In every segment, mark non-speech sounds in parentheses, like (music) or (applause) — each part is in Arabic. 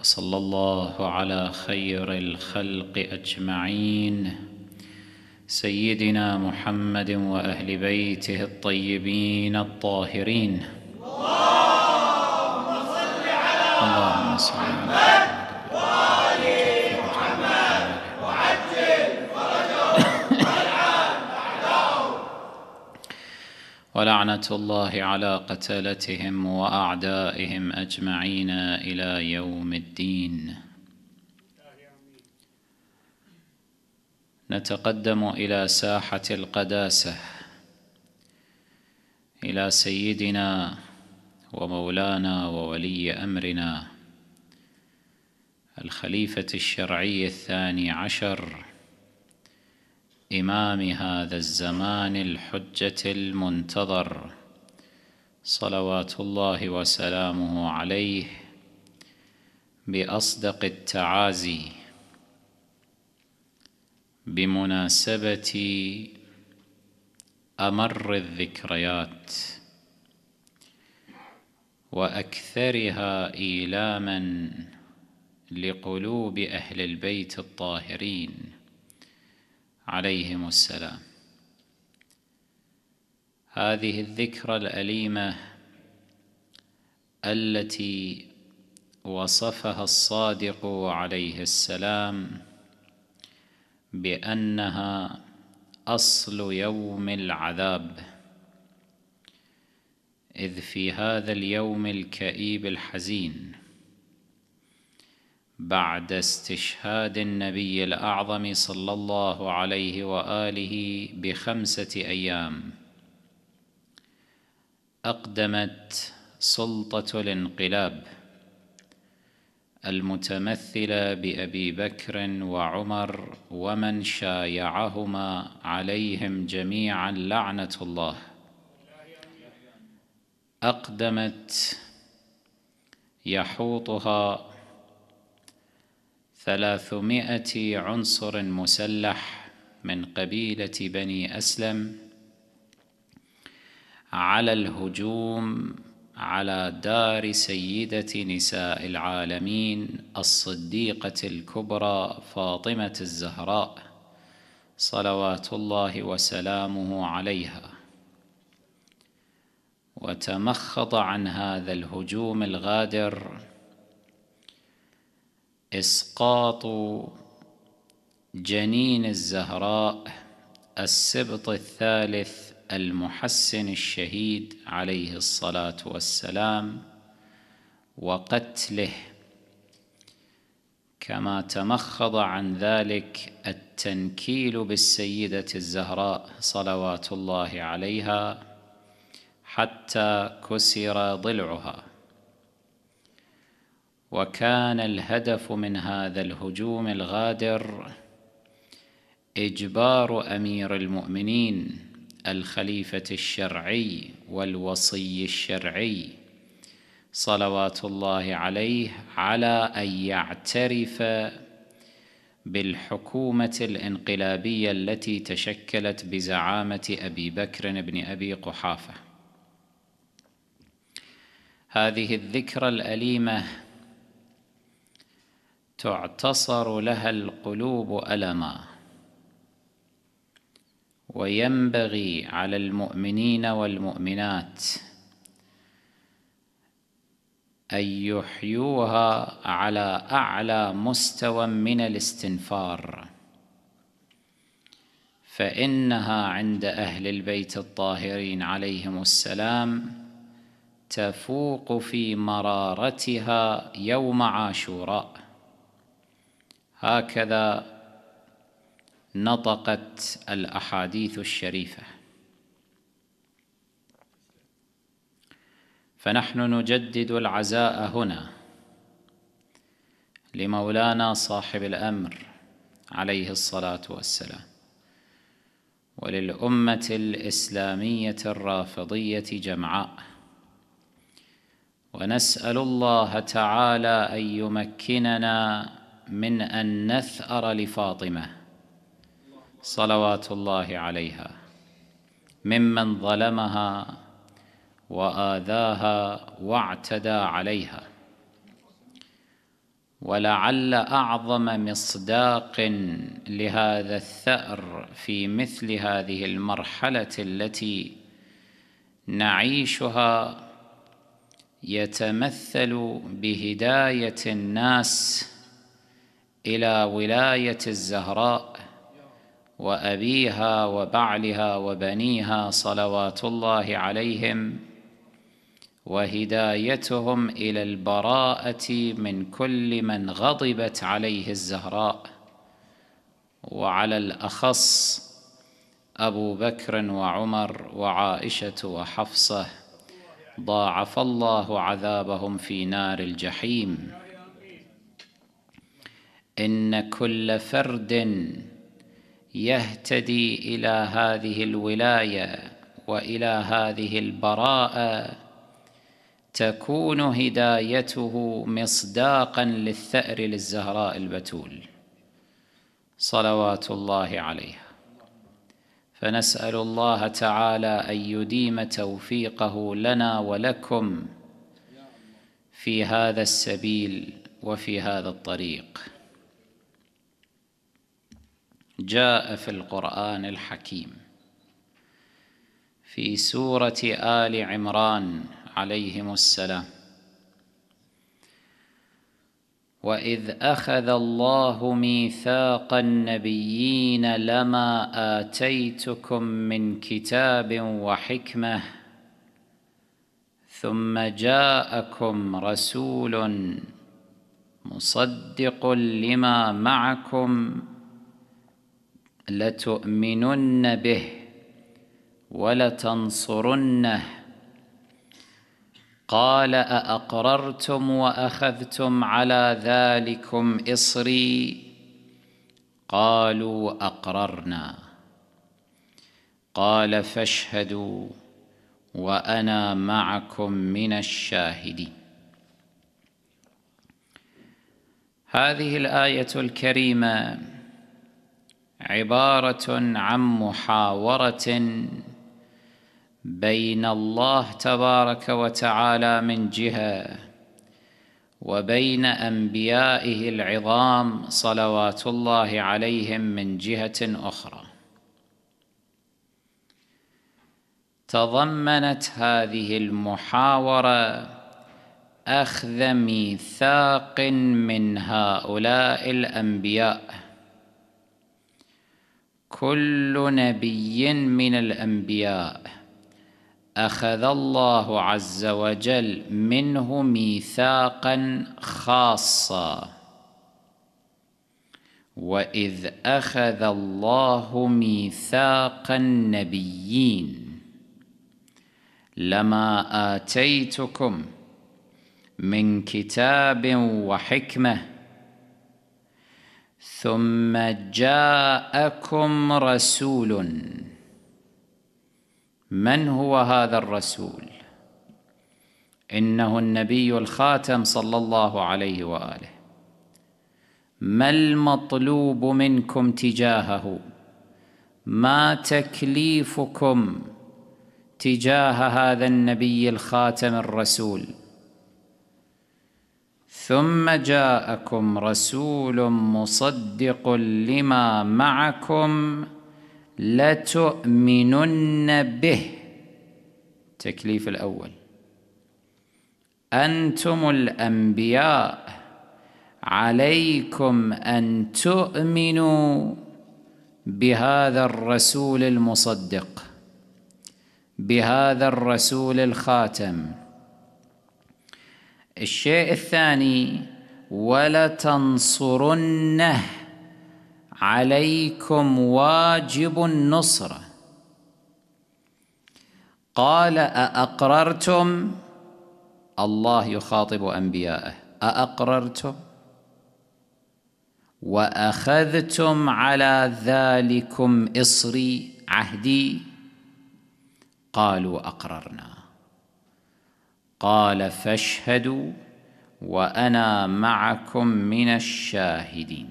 وصلى الله على خير الخلق اجمعين سيدنا محمد واهل بيته الطيبين الطاهرين اللهم صل على محمد ولعنة الله على قتلتهم وأعدائهم أجمعين إلى يوم الدين نتقدم إلى ساحة القداسة إلى سيدنا ومولانا وولي أمرنا الخليفة الشرعي الثاني عشر إمام هذا الزمان الحجة المنتظر صلوات الله وسلامه عليه بأصدق التعازي بمناسبة أمر الذكريات وأكثرها إيلاما لقلوب أهل البيت الطاهرين عليهم السلام هذه الذكرى الأليمة التي وصفها الصادق عليه السلام بأنها أصل يوم العذاب إذ في هذا اليوم الكئيب الحزين بعد استشهاد النبي الاعظم صلى الله عليه واله بخمسه ايام اقدمت سلطه الانقلاب المتمثله بابي بكر وعمر ومن شايعهما عليهم جميعا لعنه الله اقدمت يحوطها ثلاثمائة عنصر مسلح من قبيلة بني أسلم على الهجوم على دار سيدة نساء العالمين الصديقة الكبرى فاطمة الزهراء صلوات الله وسلامه عليها وتمخض عن هذا الهجوم الغادر إسقاط جنين الزهراء السبط الثالث المحسن الشهيد عليه الصلاة والسلام وقتله كما تمخض عن ذلك التنكيل بالسيدة الزهراء صلوات الله عليها حتى كسر ضلعها وكان الهدف من هذا الهجوم الغادر إجبار أمير المؤمنين الخليفة الشرعي والوصي الشرعي صلوات الله عليه على أن يعترف بالحكومة الانقلابية التي تشكلت بزعامة أبي بكر بن أبي قحافة هذه الذكرى الأليمة تعتصر لها القلوب ألما وينبغي على المؤمنين والمؤمنات أن يحيوها على أعلى مستوى من الاستنفار فإنها عند أهل البيت الطاهرين عليهم السلام تفوق في مرارتها يوم عاشوراء هكذا نطقت الأحاديث الشريفة فنحن نجدد العزاء هنا لمولانا صاحب الأمر عليه الصلاة والسلام وللأمة الإسلامية الرافضية جمعاء ونسأل الله تعالى أن يمكننا من أن نثأر لفاطمة صلوات الله عليها ممن ظلمها وآذاها واعتدى عليها ولعل أعظم مصداق لهذا الثأر في مثل هذه المرحلة التي نعيشها يتمثل بهداية الناس الى ولايه الزهراء وابيها وبعلها وبنيها صلوات الله عليهم وهدايتهم الى البراءه من كل من غضبت عليه الزهراء وعلى الاخص ابو بكر وعمر وعائشه وحفصه ضاعف الله عذابهم في نار الجحيم ان كل فرد يهتدي الى هذه الولايه والى هذه البراءه تكون هدايته مصداقا للثار للزهراء البتول صلوات الله عليها فنسال الله تعالى ان يديم توفيقه لنا ولكم في هذا السبيل وفي هذا الطريق جاء في القرآن الحكيم في سورة آل عمران عليهم السلام وإذ أخذ الله ميثاق النبيين لما آتيتكم من كتاب وحكمة ثم جاءكم رسول مصدق لما معكم لتؤمنن به ولتنصرنه قال أأقررتم وأخذتم على ذلكم إصري قالوا أقررنا قال فاشهدوا وأنا معكم من الشاهدين هذه الآية الكريمة عباره عن محاوره بين الله تبارك وتعالى من جهه وبين انبيائه العظام صلوات الله عليهم من جهه اخرى تضمنت هذه المحاوره اخذ ميثاق من هؤلاء الانبياء كل نبي من الانبياء اخذ الله عز وجل منه ميثاقا خاصا واذ اخذ الله ميثاق النبيين لما اتيتكم من كتاب وحكمه ثم جاءكم رسول من هو هذا الرسول انه النبي الخاتم صلى الله عليه واله ما المطلوب منكم تجاهه ما تكليفكم تجاه هذا النبي الخاتم الرسول ثم جاءكم رسول مصدق لما معكم لتؤمنن به التكليف الأول أنتم الأنبياء عليكم أن تؤمنوا بهذا الرسول المصدق بهذا الرسول الخاتم الشيء الثاني ولتنصرنه عليكم واجب النصره قال أأقررتم الله يخاطب أنبياءه أأقررتم وأخذتم على ذلكم إصري عهدي قالوا أقررنا قال فاشهدوا وانا معكم من الشاهدين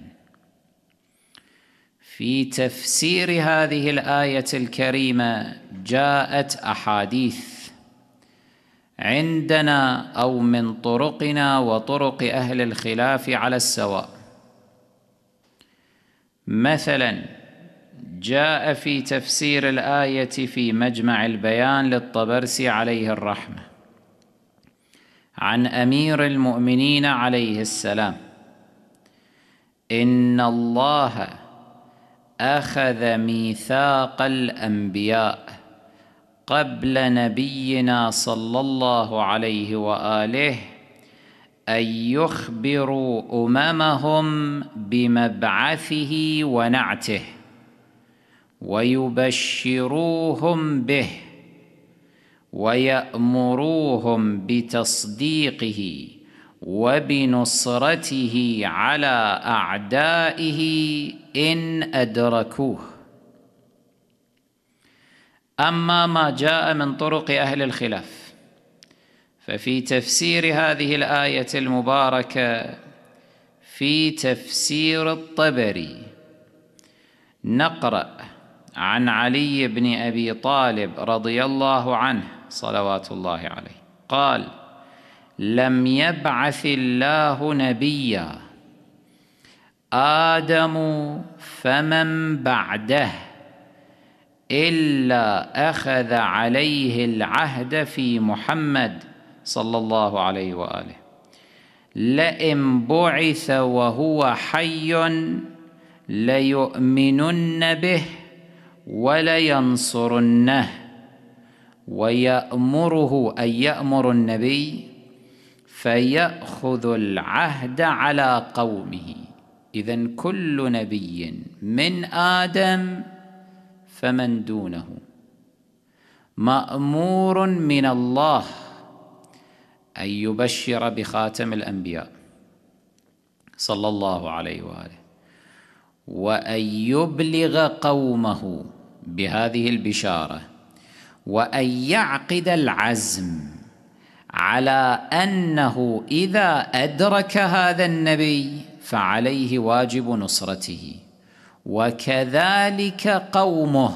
في تفسير هذه الايه الكريمه جاءت احاديث عندنا او من طرقنا وطرق اهل الخلاف على السواء مثلا جاء في تفسير الايه في مجمع البيان للطبرسي عليه الرحمه عن امير المؤمنين عليه السلام ان الله اخذ ميثاق الانبياء قبل نبينا صلى الله عليه واله ان يخبروا اممهم بمبعثه ونعته ويبشروهم به ويأمروهم بتصديقه وبنصرته على أعدائه إن أدركوه أما ما جاء من طرق أهل الخلاف ففي تفسير هذه الآية المباركة في تفسير الطبري نقرأ عن علي بن أبي طالب رضي الله عنه صلوات الله عليه قال لم يبعث الله نبيا آدم فمن بعده إلا أخذ عليه العهد في محمد صلى الله عليه وآله لئن بعث وهو حي ليؤمنن به ولينصرنه ويأمره أن يأمر النبي فيأخذ العهد على قومه إذا كل نبي من آدم فمن دونه مأمور من الله أن يبشر بخاتم الأنبياء صلى الله عليه وآله وأن يبلغ قومه بهذه البشارة وأن يعقد العزم على أنه إذا أدرك هذا النبي فعليه واجب نصرته وكذلك قومه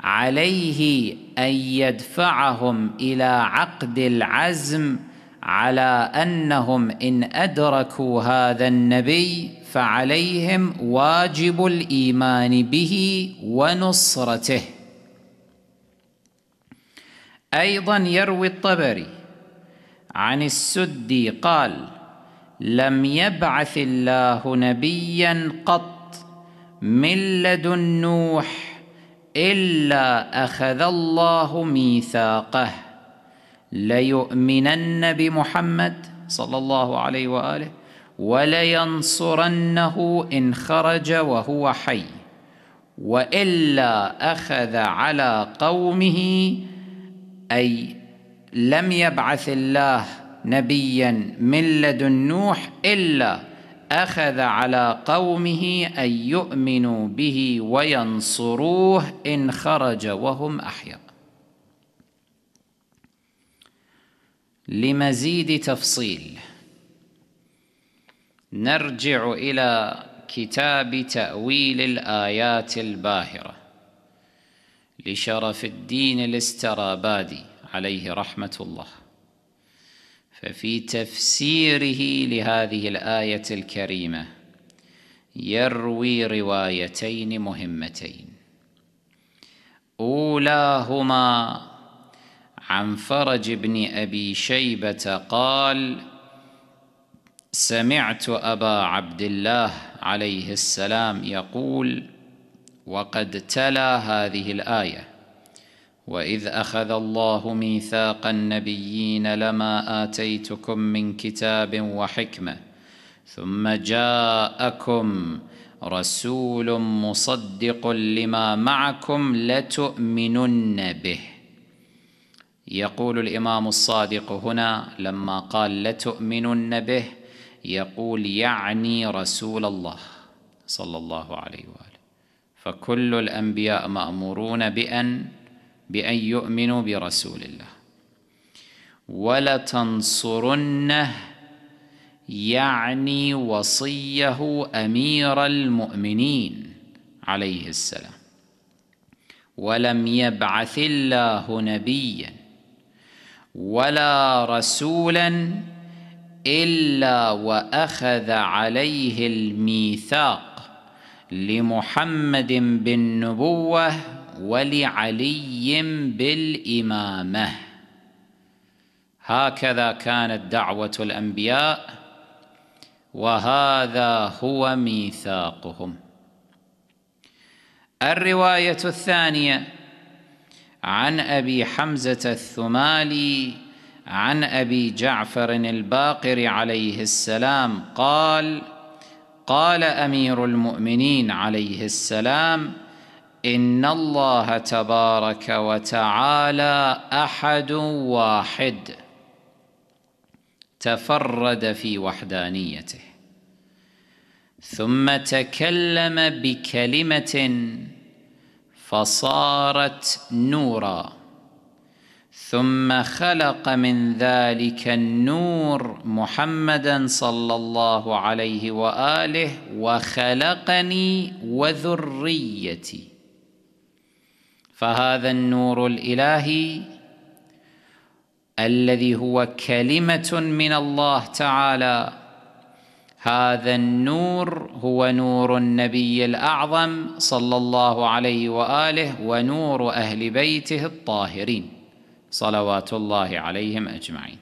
عليه أن يدفعهم إلى عقد العزم على أنهم إن أدركوا هذا النبي فعليهم واجب الإيمان به ونصرته ايضا يروي الطبري عن السدي قال لم يبعث الله نبيا قط من لدن نوح الا اخذ الله ميثاقه ليؤمنن بمحمد صلى الله عليه واله ولينصرنه ان خرج وهو حي والا اخذ على قومه اي لم يبعث الله نبيا من لدن نوح الا اخذ على قومه ان يؤمنوا به وينصروه ان خرج وهم احيا لمزيد تفصيل نرجع الى كتاب تاويل الايات الباهره لشرف الدين الاسترابادي عليه رحمة الله ففي تفسيره لهذه الآية الكريمة يروي روايتين مهمتين أولاهما عن فرج بن أبي شيبة قال سمعت أبا عبد الله عليه السلام يقول وقد تلا هذه الايه واذ اخذ الله ميثاق النبيين لما اتيتكم من كتاب وحكمه ثم جاءكم رسول مصدق لما معكم لتؤمنن به يقول الامام الصادق هنا لما قال لتؤمنن به يقول يعني رسول الله صلى الله عليه واله فكل الانبياء مامورون بان بان يؤمنوا برسول الله ولتنصرنه يعني وصيه امير المؤمنين عليه السلام ولم يبعث الله نبيا ولا رسولا الا واخذ عليه الميثاق لمحمد بالنبوه ولعلي بالامامه هكذا كانت دعوه الانبياء وهذا هو ميثاقهم الروايه الثانيه عن ابي حمزه الثمالي عن ابي جعفر الباقر عليه السلام قال قال امير المؤمنين عليه السلام ان الله تبارك وتعالى احد واحد تفرد في وحدانيته ثم تكلم بكلمه فصارت نورا ثم خلق من ذلك النور محمدا صلى الله عليه واله وخلقني وذريتي فهذا النور الالهي الذي هو كلمه من الله تعالى هذا النور هو نور النبي الاعظم صلى الله عليه واله ونور اهل بيته الطاهرين صلوات الله عليهم أجمعين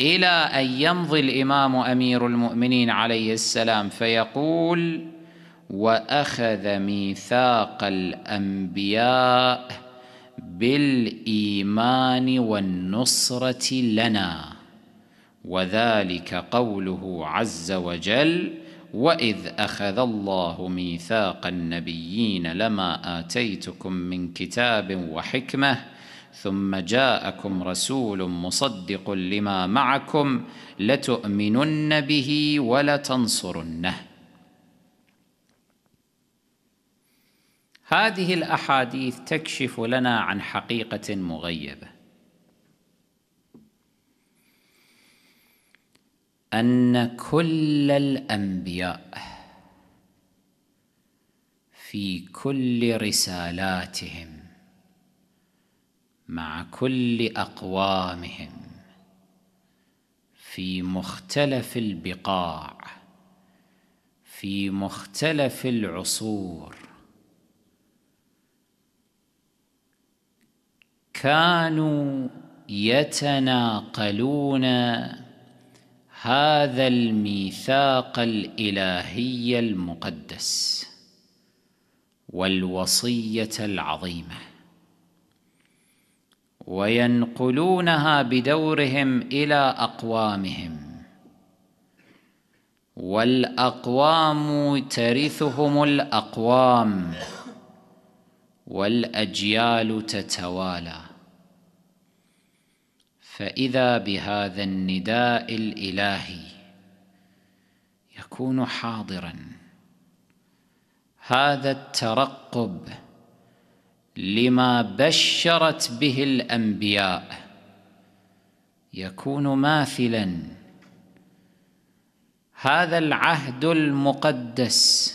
إلى أن يمضي الإمام أمير المؤمنين عليه السلام فيقول وأخذ ميثاق الأنبياء بالإيمان والنصرة لنا وذلك قوله عز وجل واذ اخذ الله ميثاق النبيين لما اتيتكم من كتاب وحكمه ثم جاءكم رسول مصدق لما معكم لتؤمنن به ولتنصرنه هذه الاحاديث تكشف لنا عن حقيقه مغيبه ان كل الانبياء في كل رسالاتهم مع كل اقوامهم في مختلف البقاع في مختلف العصور كانوا يتناقلون هذا الميثاق الالهي المقدس والوصيه العظيمه وينقلونها بدورهم الى اقوامهم والاقوام ترثهم الاقوام والاجيال تتوالى فاذا بهذا النداء الالهي يكون حاضرا هذا الترقب لما بشرت به الانبياء يكون ماثلا هذا العهد المقدس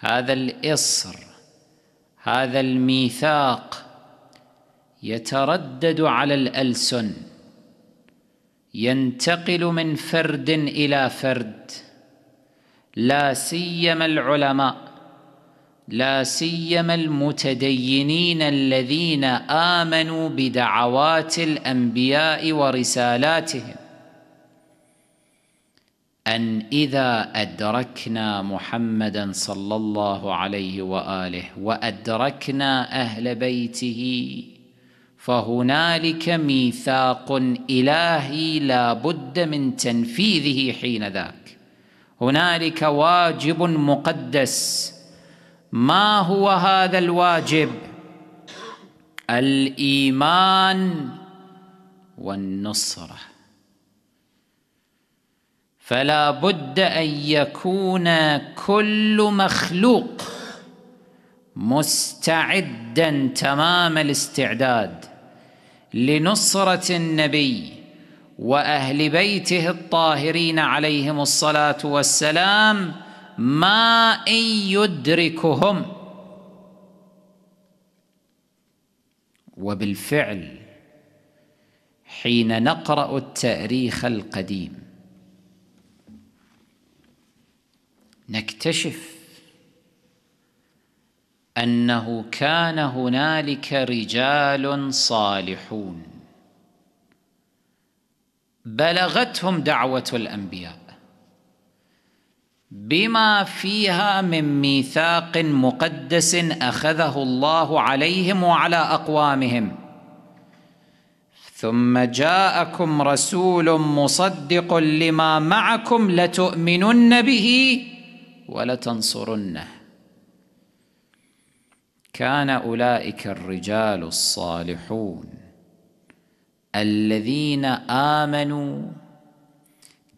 هذا الاصر هذا الميثاق يتردد على الالسن ينتقل من فرد الى فرد لا سيما العلماء لا سيما المتدينين الذين امنوا بدعوات الانبياء ورسالاتهم ان اذا ادركنا محمدا صلى الله عليه واله وادركنا اهل بيته فهنالك ميثاق الهي لا بد من تنفيذه حين ذاك هنالك واجب مقدس ما هو هذا الواجب الايمان والنصره فلا بد ان يكون كل مخلوق مستعدا تمام الاستعداد لنصره النبي واهل بيته الطاهرين عليهم الصلاه والسلام ما إن يدركهم وبالفعل حين نقرأ التاريخ القديم نكتشف أنه كان هنالك رجال صالحون بلغتهم دعوة الأنبياء بما فيها من ميثاق مقدس اخذه الله عليهم وعلى اقوامهم ثم جاءكم رسول مصدق لما معكم لتؤمنن به ولتنصرنه كان اولئك الرجال الصالحون الذين امنوا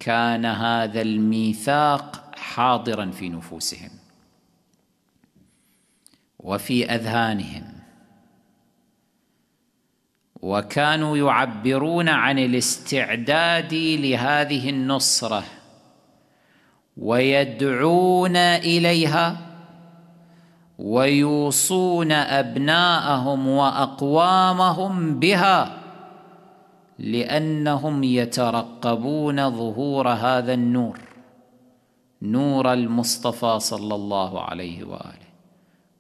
كان هذا الميثاق حاضرا في نفوسهم وفي اذهانهم وكانوا يعبرون عن الاستعداد لهذه النصره ويدعون اليها ويوصون ابناءهم واقوامهم بها لانهم يترقبون ظهور هذا النور نور المصطفى صلى الله عليه واله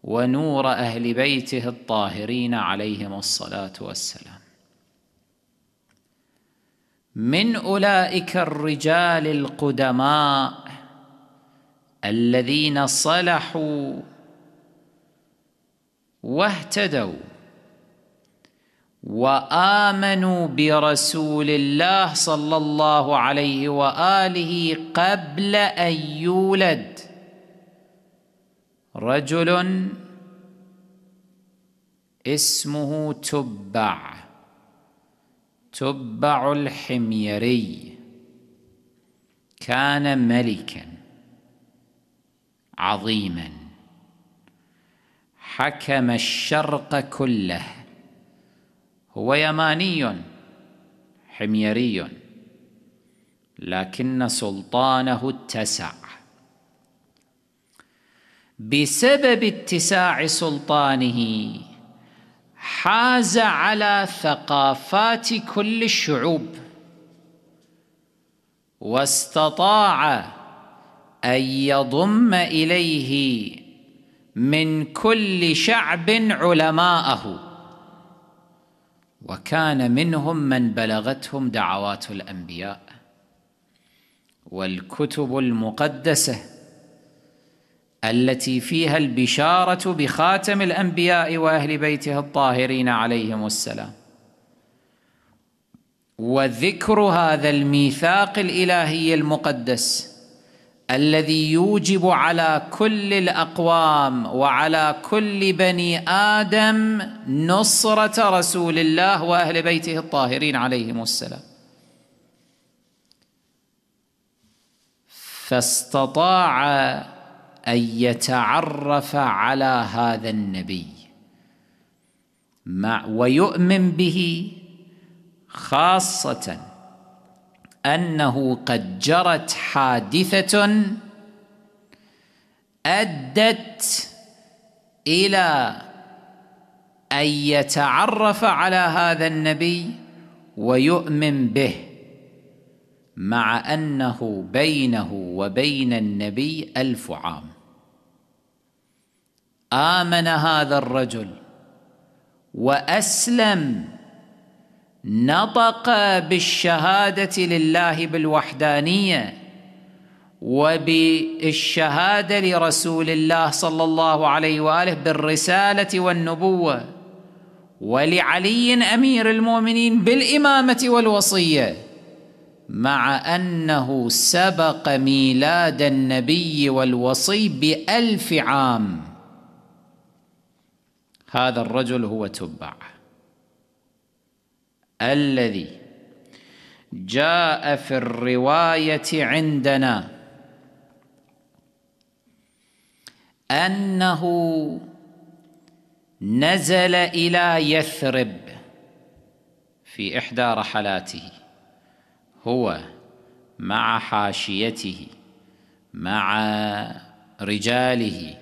ونور اهل بيته الطاهرين عليهم الصلاه والسلام من اولئك الرجال القدماء الذين صلحوا واهتدوا وامنوا برسول الله صلى الله عليه واله قبل ان يولد رجل اسمه تبع تبع الحميري كان ملكا عظيما حكم الشرق كله هو يماني حميري لكن سلطانه اتسع بسبب اتساع سلطانه حاز على ثقافات كل الشعوب واستطاع ان يضم اليه من كل شعب علماءه وكان منهم من بلغتهم دعوات الانبياء والكتب المقدسه التي فيها البشاره بخاتم الانبياء واهل بيته الطاهرين عليهم السلام وذكر هذا الميثاق الالهي المقدس الذي يوجب على كل الاقوام وعلى كل بني ادم نصره رسول الله واهل بيته الطاهرين عليهم السلام فاستطاع ان يتعرف على هذا النبي مع ويؤمن به خاصه انه قد جرت حادثه ادت الى ان يتعرف على هذا النبي ويؤمن به مع انه بينه وبين النبي الف عام امن هذا الرجل واسلم نطق بالشهاده لله بالوحدانيه وبالشهاده لرسول الله صلى الله عليه واله بالرساله والنبوه ولعلي امير المؤمنين بالامامه والوصيه مع انه سبق ميلاد النبي والوصي بالف عام هذا الرجل هو تبع الذي جاء في الرواية عندنا أنه نزل إلى يثرب في إحدى رحلاته هو مع حاشيته مع رجاله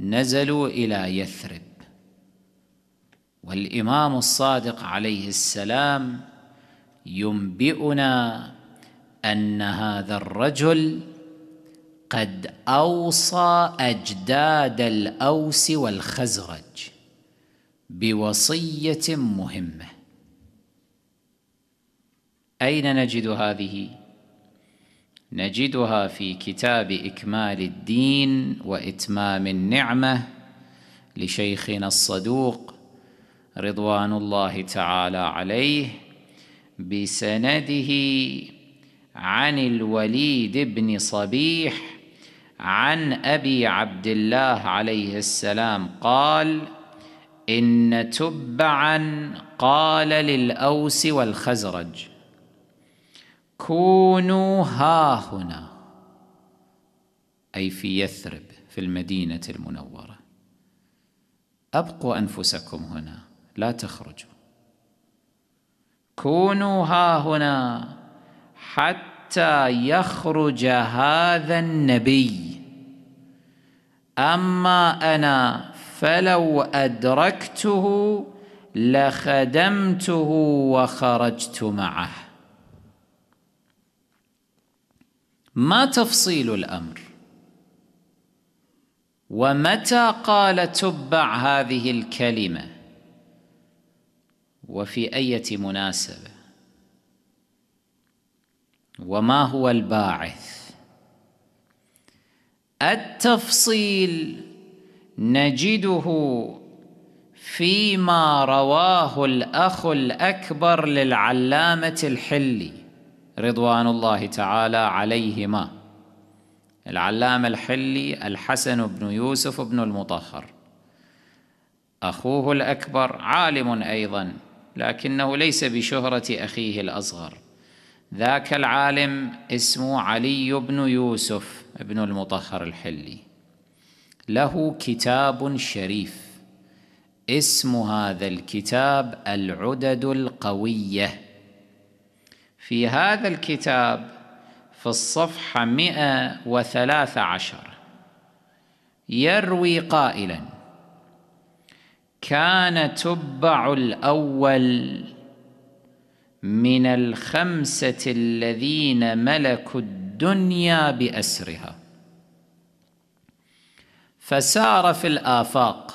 نزلوا إلى يثرب والامام الصادق عليه السلام ينبئنا ان هذا الرجل قد اوصى اجداد الاوس والخزرج بوصيه مهمه اين نجد هذه نجدها في كتاب اكمال الدين واتمام النعمه لشيخنا الصدوق رضوان الله تعالى عليه بسنده عن الوليد بن صبيح عن أبي عبد الله عليه السلام قال إن تبعا قال للأوس والخزرج كونوا هاهنا أي في يثرب في المدينة المنورة أبقوا أنفسكم هنا لا تخرجوا كونوا ها هنا حتى يخرج هذا النبي أما أنا فلو أدركته لخدمته وخرجت معه ما تفصيل الأمر ومتى قال تبع هذه الكلمه وفي أية مناسبة وما هو الباعث التفصيل نجده فيما رواه الأخ الأكبر للعلامة الحلي رضوان الله تعالى عليهما العلامة الحلي الحسن بن يوسف بن المطهر أخوه الأكبر عالم أيضاً لكنه ليس بشهرة أخيه الأصغر ذاك العالم اسمه علي بن يوسف بن المطهر الحلي له كتاب شريف اسم هذا الكتاب العدد القوية في هذا الكتاب في الصفحة 113 يروي قائلاً كان تبع الاول من الخمسه الذين ملكوا الدنيا باسرها فسار في الافاق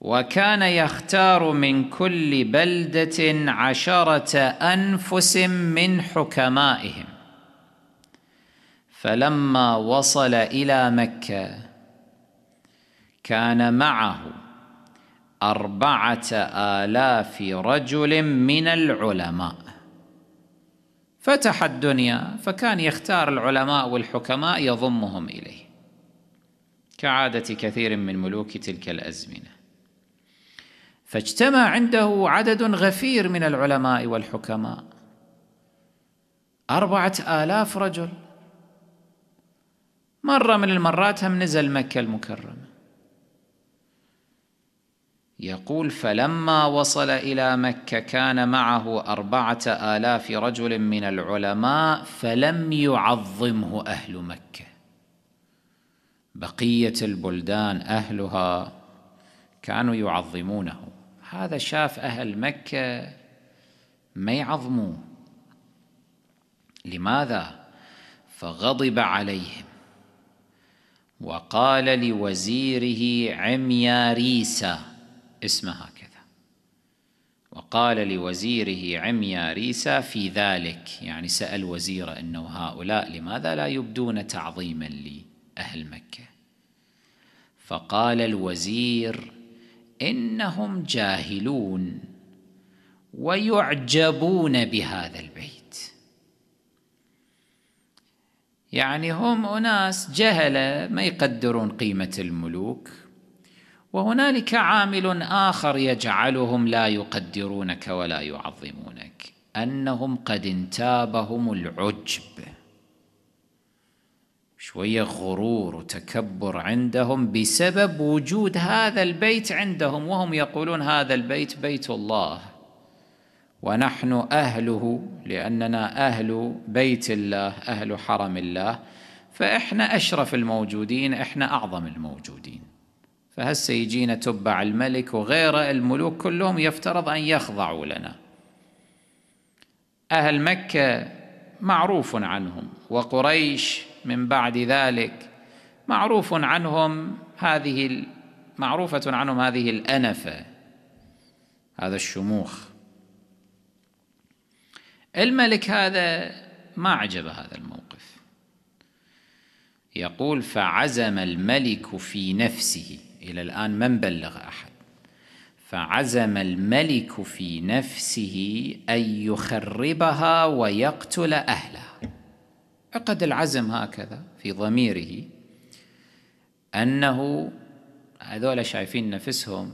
وكان يختار من كل بلده عشره انفس من حكمائهم فلما وصل الى مكه كان معه أربعة آلاف رجل من العلماء فتح الدنيا فكان يختار العلماء والحكماء يضمهم إليه كعادة كثير من ملوك تلك الأزمنة فاجتمع عنده عدد غفير من العلماء والحكماء أربعة آلاف رجل مرة من المرات هم نزل مكة المكرمة يقول فلما وصل إلى مكة كان معه أربعة آلاف رجل من العلماء فلم يعظمه أهل مكة بقية البلدان أهلها كانوا يعظمونه هذا شاف أهل مكة ما يعظموه لماذا؟ فغضب عليهم وقال لوزيره عمياريسا اسمها هكذا وقال لوزيره عميا ريسا في ذلك يعني سأل وزيره أنه هؤلاء لماذا لا يبدون تعظيما لأهل مكة فقال الوزير إنهم جاهلون ويعجبون بهذا البيت يعني هم أناس جهلة ما يقدرون قيمة الملوك وهنالك عامل اخر يجعلهم لا يقدرونك ولا يعظمونك انهم قد انتابهم العجب شويه غرور وتكبر عندهم بسبب وجود هذا البيت عندهم وهم يقولون هذا البيت بيت الله ونحن اهله لاننا اهل بيت الله اهل حرم الله فاحنا اشرف الموجودين احنا اعظم الموجودين فهسه يجينا تبع الملك وغيره الملوك كلهم يفترض أن يخضعوا لنا أهل مكة معروف عنهم وقريش من بعد ذلك معروف عنهم هذه معروفة عنهم هذه الأنفة هذا الشموخ الملك هذا ما عجب هذا الموقف يقول فعزم الملك في نفسه إلى الآن من بلغ أحد فعزم الملك في نفسه أن يخربها ويقتل أهلها عقد العزم هكذا في ضميره أنه هذول شايفين نفسهم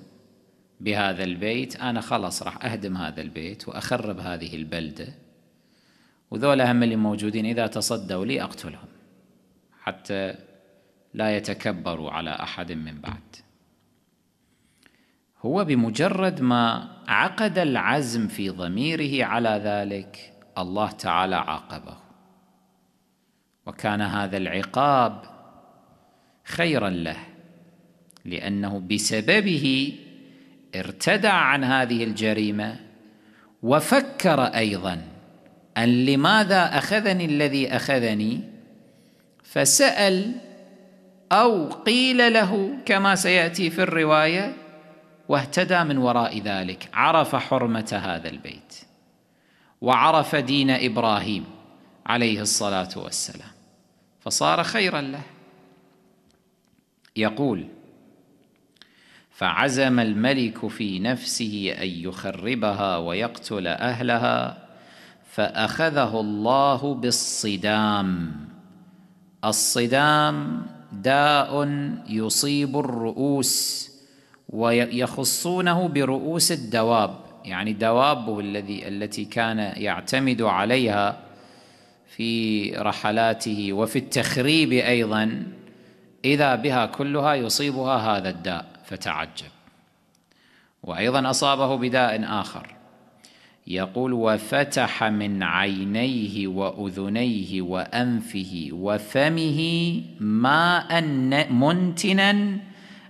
بهذا البيت أنا خلاص راح أهدم هذا البيت وأخرب هذه البلدة وذولا هم اللي موجودين إذا تصدوا لي أقتلهم حتى لا يتكبروا على أحد من بعد هو بمجرد ما عقد العزم في ضميره على ذلك الله تعالى عاقبه وكان هذا العقاب خيرا له لانه بسببه ارتدع عن هذه الجريمه وفكر ايضا ان لماذا اخذني الذي اخذني فسال او قيل له كما سياتي في الروايه واهتدى من وراء ذلك عرف حرمه هذا البيت وعرف دين ابراهيم عليه الصلاه والسلام فصار خيرا له يقول فعزم الملك في نفسه ان يخربها ويقتل اهلها فاخذه الله بالصدام الصدام داء يصيب الرؤوس ويخصونه برؤوس الدواب يعني دوابه الذي التي كان يعتمد عليها في رحلاته وفي التخريب ايضا اذا بها كلها يصيبها هذا الداء فتعجب وايضا اصابه بداء اخر يقول وفتح من عينيه واذنيه وانفه وفمه ماء منتنا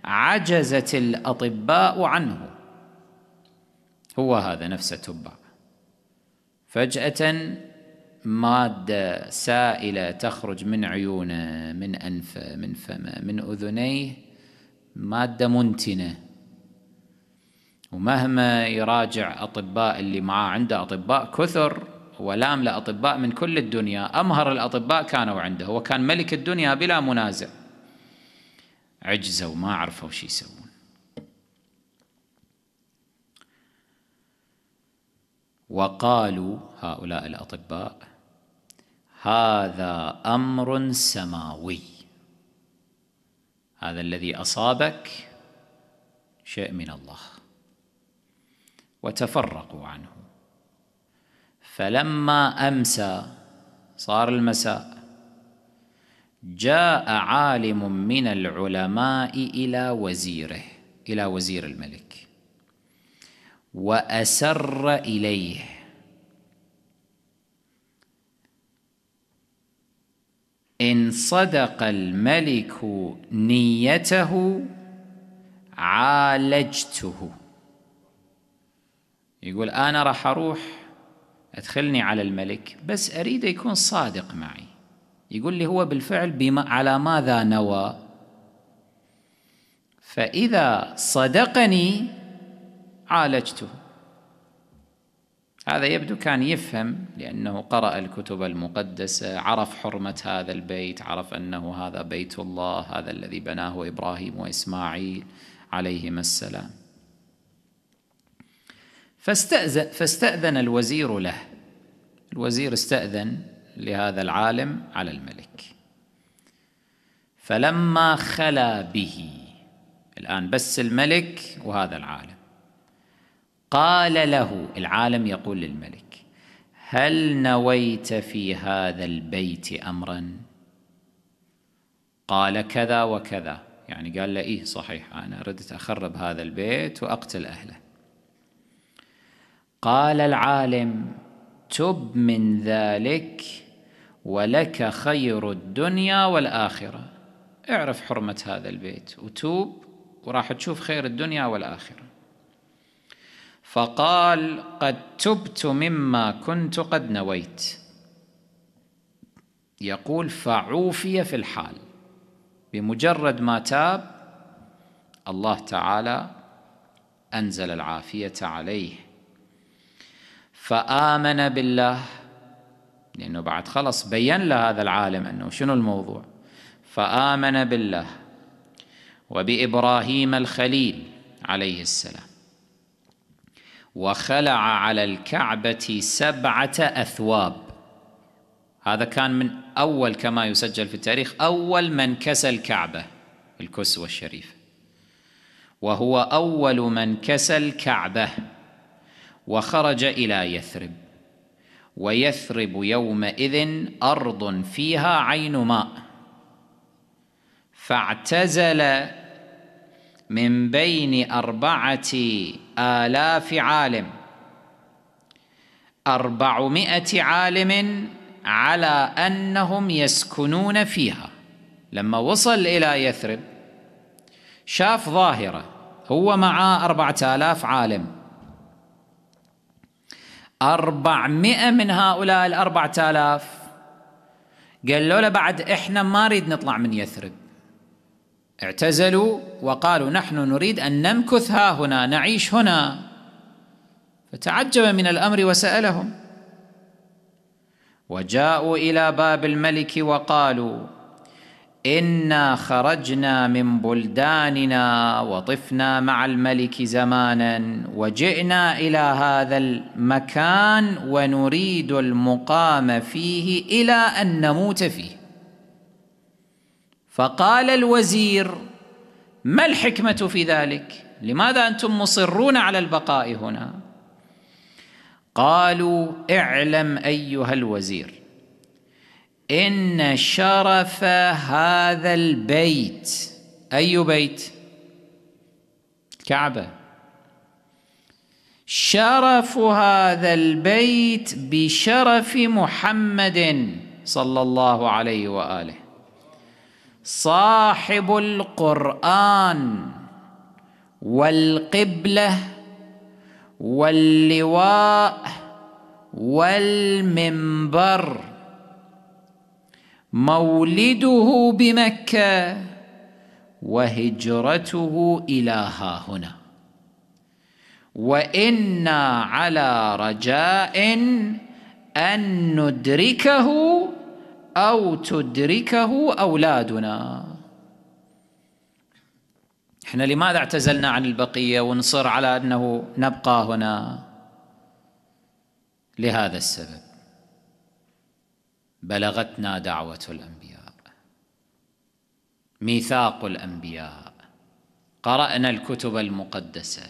عجزت الأطباء عنه هو هذا نفس تبع فجأة مادة سائلة تخرج من عيونه من أنفه من فمه من أذنيه مادة منتنة ومهما يراجع أطباء اللي معاه عنده أطباء كثر ولام لأطباء من كل الدنيا أمهر الأطباء كانوا عنده وكان ملك الدنيا بلا منازع عجزوا وما عرفوا شو يسوون وقالوا هؤلاء الأطباء هذا أمر سماوي هذا الذي أصابك شيء من الله وتفرقوا عنه فلما أمسى صار المساء جاء عالم من العلماء إلى وزيره إلى وزير الملك وأسر إليه إن صدق الملك نيته عالجته يقول أنا راح أروح أدخلني على الملك بس أريد يكون صادق معي يقول لي هو بالفعل بما على ماذا نوى فإذا صدقني عالجته هذا يبدو كان يفهم لأنه قرأ الكتب المقدسة عرف حرمة هذا البيت عرف أنه هذا بيت الله هذا الذي بناه إبراهيم وإسماعيل عليهما السلام فاستأذن, فاستأذن الوزير له الوزير استأذن لهذا العالم على الملك فلما خلا به الآن بس الملك وهذا العالم قال له العالم يقول للملك هل نويت في هذا البيت أمرا قال كذا وكذا يعني قال له إيه صحيح أنا ردت أخرب هذا البيت وأقتل أهله قال العالم تب من ذلك ولك خير الدنيا والآخرة اعرف حرمة هذا البيت وتوب وراح تشوف خير الدنيا والآخرة فقال قد تبت مما كنت قد نويت يقول فعوفي في الحال بمجرد ما تاب الله تعالى أنزل العافية عليه فآمن بالله لأنه بعد خلص بين له هذا العالم أنه شنو الموضوع فآمن بالله وبإبراهيم الخليل عليه السلام وخلع على الكعبة سبعة أثواب هذا كان من أول كما يسجل في التاريخ أول من كسى الكعبة الكسوة الشريفة وهو أول من كسى الكعبة وخرج إلى يثرب ويثرب يومئذ أرض فيها عين ماء فاعتزل من بين أربعة آلاف عالم أربعمائة عالم على أنهم يسكنون فيها لما وصل إلى يثرب شاف ظاهرة هو مع أربعة آلاف عالم 400 من هؤلاء الأربعة آلاف قالوا له بعد إحنا ما نريد نطلع من يثرب اعتزلوا وقالوا نحن نريد أن نمكث ها هنا نعيش هنا فتعجب من الأمر وسألهم وجاءوا إلى باب الملك وقالوا انا خرجنا من بلداننا وطفنا مع الملك زمانا وجئنا الى هذا المكان ونريد المقام فيه الى ان نموت فيه فقال الوزير ما الحكمه في ذلك لماذا انتم مصرون على البقاء هنا قالوا اعلم ايها الوزير إن شرف هذا البيت أي بيت؟ الكعبة شرف هذا البيت بشرف محمد صلى الله عليه وآله صاحب القرآن والقبلة واللواء والمنبر مولده بمكه وهجرته الى ها هنا وانا على رجاء ان ندركه او تدركه اولادنا احنا لماذا اعتزلنا عن البقيه ونصر على انه نبقى هنا لهذا السبب بلغتنا دعوة الأنبياء ميثاق الأنبياء قرأنا الكتب المقدسة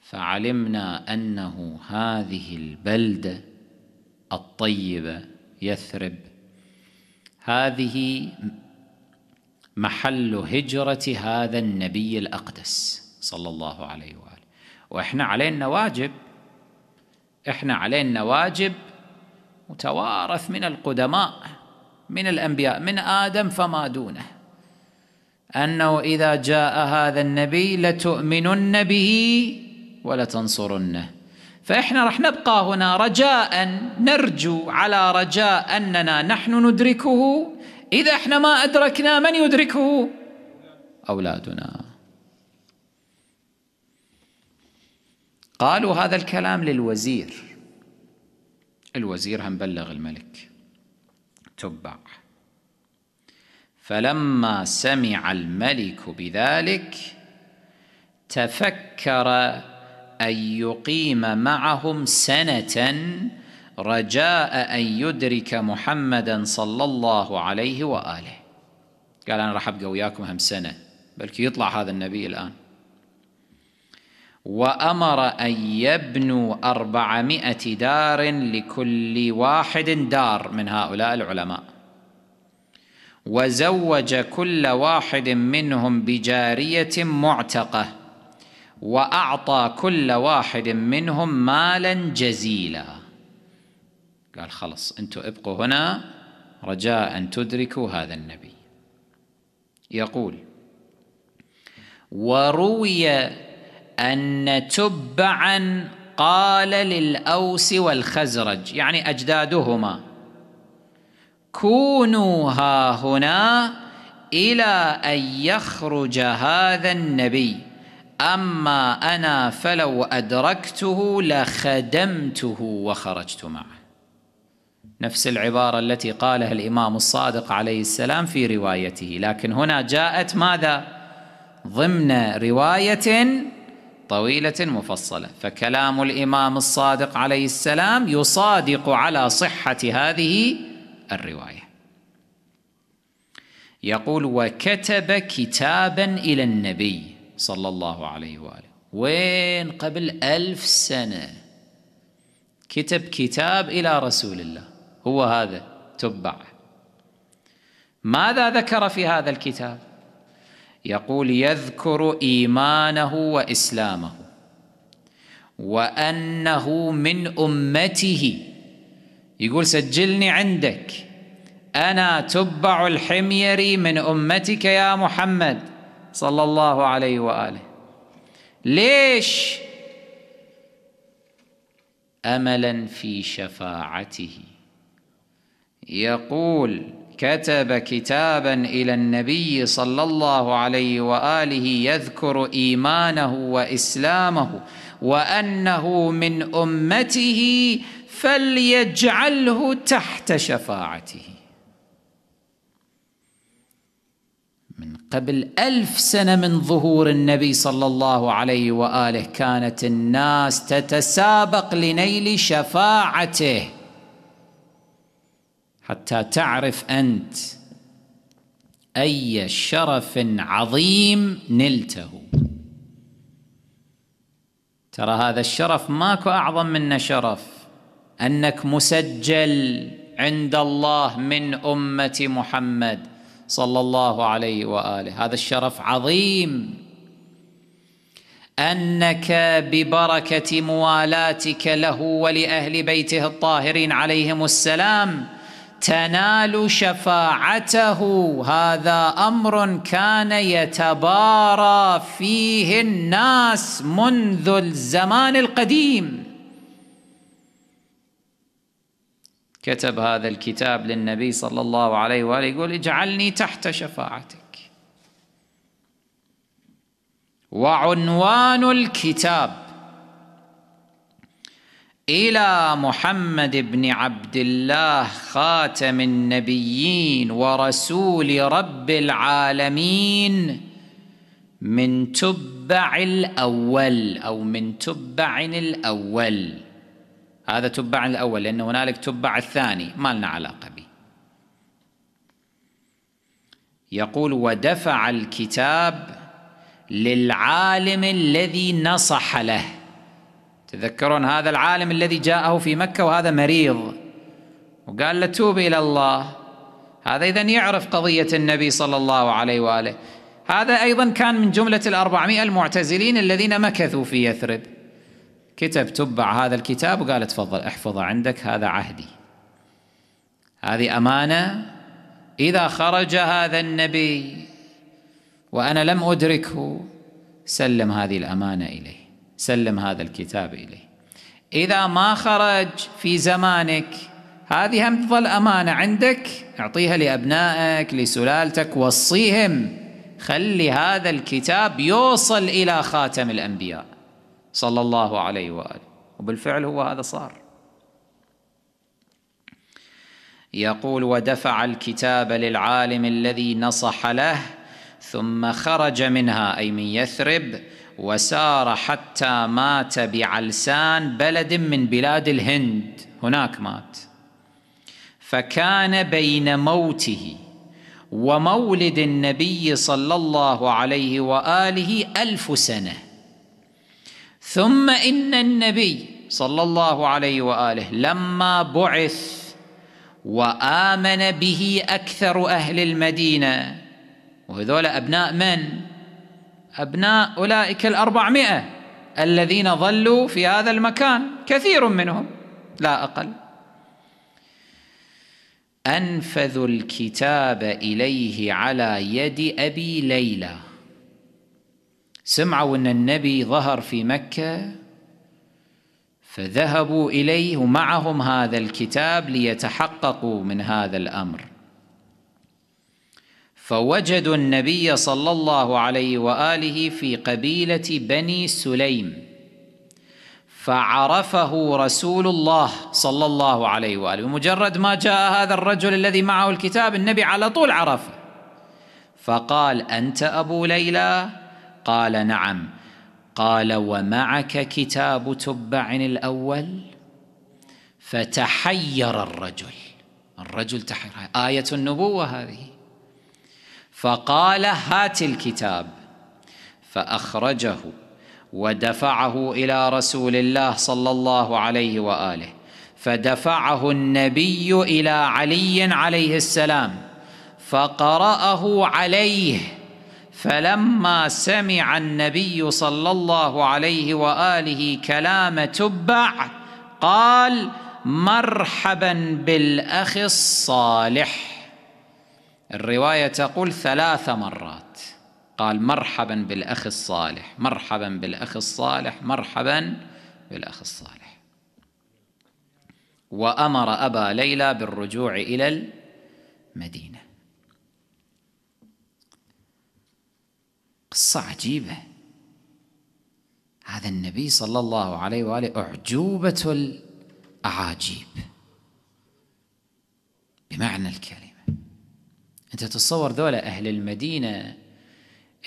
فعلمنا أنه هذه البلدة الطيبة يثرب هذه محل هجرة هذا النبي الأقدس صلى الله عليه وآله وإحنا علينا واجب إحنا علينا واجب متوارث من القدماء من الانبياء من ادم فما دونه انه اذا جاء هذا النبي لتؤمنن به ولتنصرنه فاحنا راح نبقى هنا رجاء نرجو على رجاء اننا نحن ندركه اذا احنا ما ادركنا من يدركه اولادنا قالوا هذا الكلام للوزير الوزير هم بلغ الملك تبع فلما سمع الملك بذلك تفكر أن يقيم معهم سنة رجاء أن يدرك محمدا صلى الله عليه وآله قال أنا راح أبقى وياكم هم سنة بلكي يطلع هذا النبي الآن وأمر أن يبنوا أربعمائة دار لكل واحد دار من هؤلاء العلماء وزوج كل واحد منهم بجارية معتقة وأعطى كل واحد منهم مالا جزيلا قال خلص أنتم ابقوا هنا رجاء أن تدركوا هذا النبي يقول وروي أن تبعا قال للأوس والخزرج يعني أجدادهما كونوا ها هنا إلى أن يخرج هذا النبي أما أنا فلو أدركته لخدمته وخرجت معه نفس العبارة التي قالها الإمام الصادق عليه السلام في روايته لكن هنا جاءت ماذا؟ ضمن رواية طويلة مفصلة فكلام الإمام الصادق عليه السلام يصادق على صحة هذه الرواية يقول وكتب كتابا إلى النبي صلى الله عليه وآله وين قبل ألف سنة كتب كتاب إلى رسول الله هو هذا تبع ماذا ذكر في هذا الكتاب يقول يذكر إيمانه وإسلامه وأنه من أمته يقول سجلني عندك أنا تبع الحميري من أمتك يا محمد صلى الله عليه وآله ليش؟ أملا في شفاعته يقول كتب كتابا الى النبي صلى الله عليه واله يذكر ايمانه واسلامه وانه من امته فليجعله تحت شفاعته من قبل الف سنه من ظهور النبي صلى الله عليه واله كانت الناس تتسابق لنيل شفاعته حتى تعرف أنت أي شرف عظيم نلته ترى هذا الشرف ماكو أعظم منه شرف أنك مسجل عند الله من أمة محمد صلى الله عليه وآله هذا الشرف عظيم انك ببركه موالاتك له ولاهل بيته الطاهرين عليهم السلام تنال شفاعته هذا امر كان يتبارى فيه الناس منذ الزمان القديم كتب هذا الكتاب للنبي صلى الله عليه واله يقول اجعلني تحت شفاعتك وعنوان الكتاب إلى محمد بن عبد الله خاتم النبيين ورسول رب العالمين من تبع الأول أو من تبع الأول هذا تبع الأول لأن هنالك تبع الثاني ما لنا علاقة به يقول ودفع الكتاب للعالم الذي نصح له تذكرون هذا العالم الذي جاءه في مكة وهذا مريض وقال له توب إلى الله هذا إذا يعرف قضية النبي صلى الله عليه وآله هذا أيضا كان من جملة الأربعمائة المعتزلين الذين مكثوا في يثرب كتب تبع هذا الكتاب وقال تفضل احفظه عندك هذا عهدي هذه أمانة إذا خرج هذا النبي وأنا لم أدركه سلم هذه الأمانة إليه سلم هذا الكتاب إليه إذا ما خرج في زمانك هذه هم تظل أمانة عندك اعطيها لأبنائك لسلالتك وصيهم خلي هذا الكتاب يوصل إلى خاتم الأنبياء صلى الله عليه وآله وبالفعل هو هذا صار يقول ودفع الكتاب للعالم الذي نصح له ثم خرج منها أي من يثرب وسار حتى مات بعلسان بلد من بلاد الهند هناك مات فكان بين موته ومولد النبي صلى الله عليه واله الف سنه ثم ان النبي صلى الله عليه واله لما بعث وامن به اكثر اهل المدينه وهذول ابناء من أبناء أولئك الأربعمائة الذين ظلوا في هذا المكان كثير منهم لا أقل أنفذوا الكتاب إليه على يد أبي ليلى سمعوا أن النبي ظهر في مكة فذهبوا إليه ومعهم هذا الكتاب ليتحققوا من هذا الأمر فوجدوا النبي صلى الله عليه واله في قبيله بني سليم فعرفه رسول الله صلى الله عليه واله بمجرد ما جاء هذا الرجل الذي معه الكتاب النبي على طول عرفه فقال انت ابو ليلى قال نعم قال ومعك كتاب تبع الاول فتحير الرجل الرجل تحير ايه النبوه هذه فقال هات الكتاب فأخرجه ودفعه إلى رسول الله صلى الله عليه وآله فدفعه النبي إلى علي عليه السلام فقرأه عليه فلما سمع النبي صلى الله عليه وآله كلام تبع قال مرحبا بالأخ الصالح الرواية تقول ثلاث مرات قال مرحبا بالأخ الصالح مرحبا بالأخ الصالح مرحبا بالأخ الصالح وأمر أبا ليلى بالرجوع إلى المدينة قصة عجيبة هذا النبي صلى الله عليه وآله أعجوبة الأعاجيب بمعنى الكلمة أنت تتصور ذولا أهل المدينة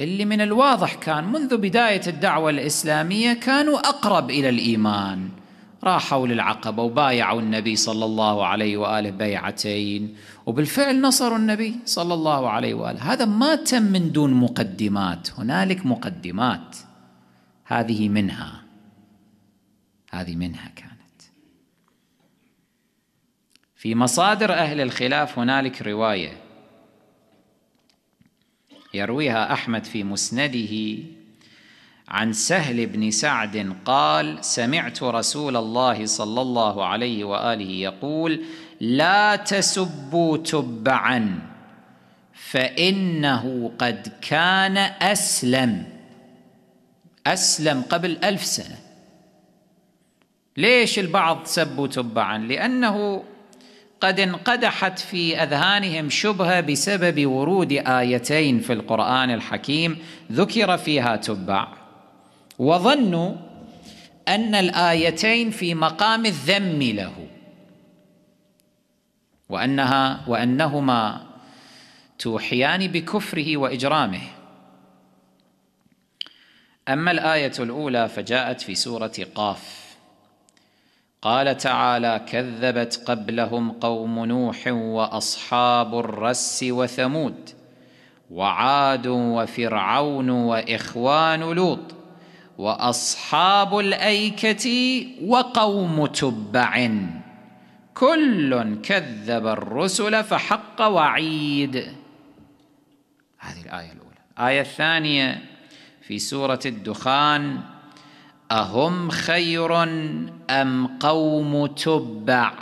اللي من الواضح كان منذ بداية الدعوة الإسلامية كانوا أقرب إلى الإيمان راحوا للعقبة وبايعوا النبي صلى الله عليه وآله بيعتين وبالفعل نصروا النبي صلى الله عليه وآله هذا ما تم من دون مقدمات هنالك مقدمات هذه منها هذه منها كانت في مصادر أهل الخلاف هنالك رواية يرويها أحمد في مسنده عن سهل بن سعد قال سمعت رسول الله صلى الله عليه وآله يقول لا تسبوا تبعا فإنه قد كان أسلم أسلم قبل ألف سنة ليش البعض سبوا تبعا لأنه قد انقدحت في اذهانهم شبهه بسبب ورود ايتين في القران الحكيم ذكر فيها تبع وظنوا ان الايتين في مقام الذم له وانها وانهما توحيان بكفره واجرامه اما الايه الاولى فجاءت في سوره قاف قال تعالى كذبت قبلهم قوم نوح واصحاب الرس وثمود وعاد وفرعون واخوان لوط واصحاب الايكه وقوم تبع كل كذب الرسل فحق وعيد هذه الايه الاولى الايه الثانيه في سوره الدخان أهم خير أم قوم تبع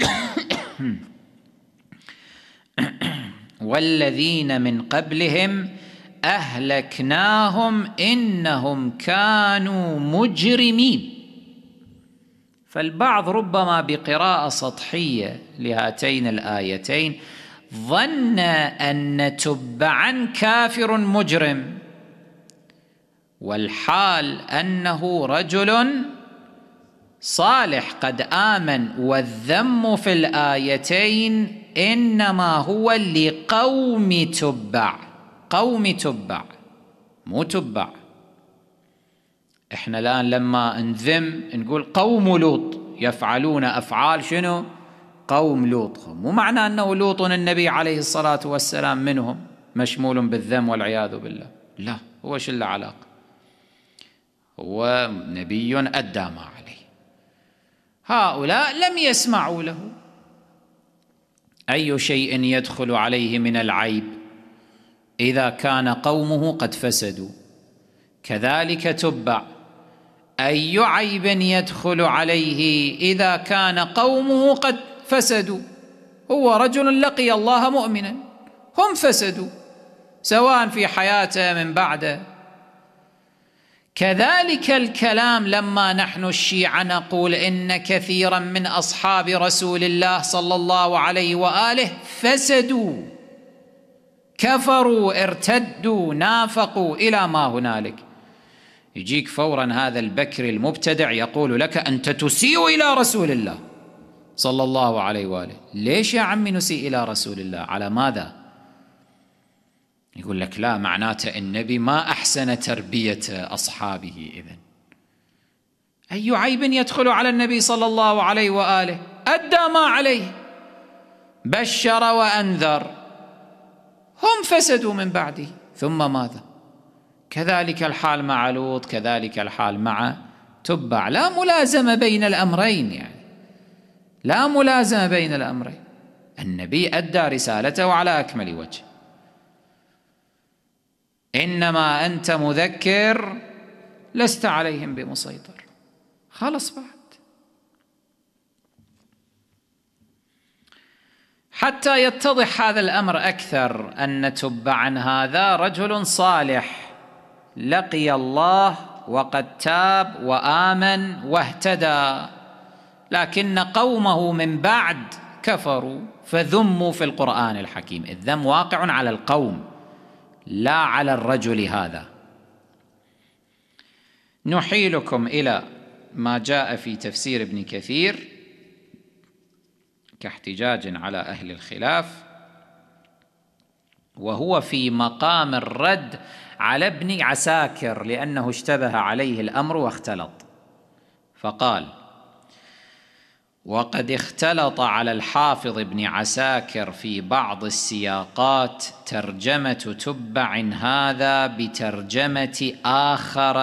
(coughs) والذين من قبلهم أهلكناهم إنهم كانوا مجرمين فالبعض ربما بقراءة سطحية لهاتين الآيتين ظن أن تبعا كافر مجرم والحال انه رجل صالح قد امن والذم في الايتين انما هو لقوم تبع قوم تبع مو تبع احنا الان لما نذم نقول قوم لوط يفعلون افعال شنو قوم لوط مو معنى انه لوط النبي عليه الصلاه والسلام منهم مشمول بالذم والعياذ بالله لا هو شو له علاقه هو نبي أدى ما عليه هؤلاء لم يسمعوا له أي شيء يدخل عليه من العيب إذا كان قومه قد فسدوا كذلك تبع أي عيب يدخل عليه إذا كان قومه قد فسدوا هو رجل لقي الله مؤمنا هم فسدوا سواء في حياته من بعده كذلك الكلام لما نحن الشيعة نقول إن كثيرا من أصحاب رسول الله صلى الله عليه وآله فسدوا كفروا ارتدوا نافقوا إلى ما هنالك يجيك فورا هذا البكر المبتدع يقول لك أنت تسيء إلى رسول الله صلى الله عليه وآله ليش يا عمي نسيء إلى رسول الله على ماذا؟ يقول لك لا معناته النبي ما أحسن تربية أصحابه إذن أي عيب يدخل على النبي صلى الله عليه وآله أدى ما عليه بشر وأنذر هم فسدوا من بعده ثم ماذا كذلك الحال مع لوط كذلك الحال مع تبع لا ملازمة بين الأمرين يعني لا ملازمة بين الأمرين النبي أدى رسالته على أكمل وجه إنما أنت مذكر لست عليهم بمسيطر خلص بعد حتى يتضح هذا الأمر أكثر أن تبعا هذا رجل صالح لقي الله وقد تاب وآمن واهتدى لكن قومه من بعد كفروا فذموا في القرآن الحكيم الذم واقع على القوم لا على الرجل هذا نحيلكم إلى ما جاء في تفسير ابن كثير كاحتجاج على أهل الخلاف وهو في مقام الرد على ابن عساكر لأنه اشتبه عليه الأمر واختلط فقال وقد اختلط على الحافظ ابن عساكر في بعض السياقات ترجمه تبع هذا بترجمه اخر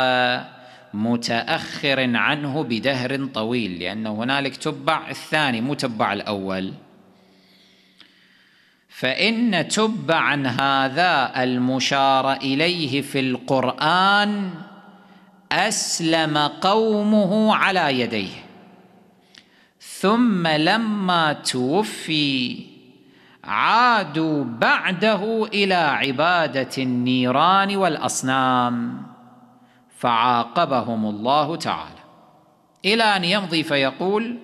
متاخر عنه بدهر طويل لان هنالك تبع الثاني مو تبع الاول فان تبعا هذا المشار اليه في القران اسلم قومه على يديه ثم لما توفي عادوا بعده الى عباده النيران والاصنام فعاقبهم الله تعالى الى ان يمضي فيقول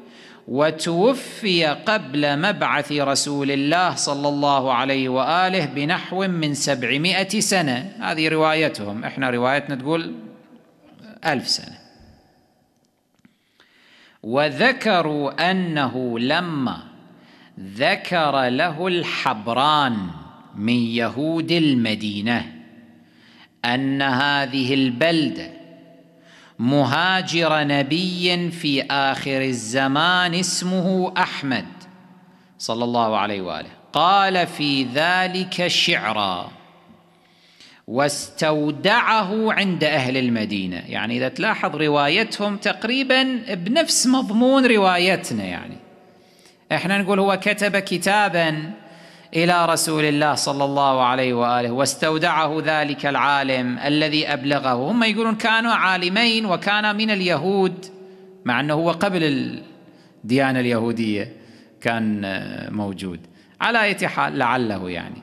وتوفي قبل مبعث رسول الله صلى الله عليه واله بنحو من سبعمائه سنه هذه روايتهم احنا روايتنا تقول الف سنه وذكروا أنه لما ذكر له الحبران من يهود المدينة أن هذه البلدة مهاجر نبي في آخر الزمان اسمه أحمد صلى الله عليه وآله قال في ذلك شعرا واستودعه عند أهل المدينة يعني إذا تلاحظ روايتهم تقريبا بنفس مضمون روايتنا يعني إحنا نقول هو كتب كتابا إلى رسول الله صلى الله عليه وآله واستودعه ذلك العالم الذي أبلغه هم يقولون كانوا عالمين وكان من اليهود مع أنه هو قبل الديانة اليهودية كان موجود على اية حال لعله يعني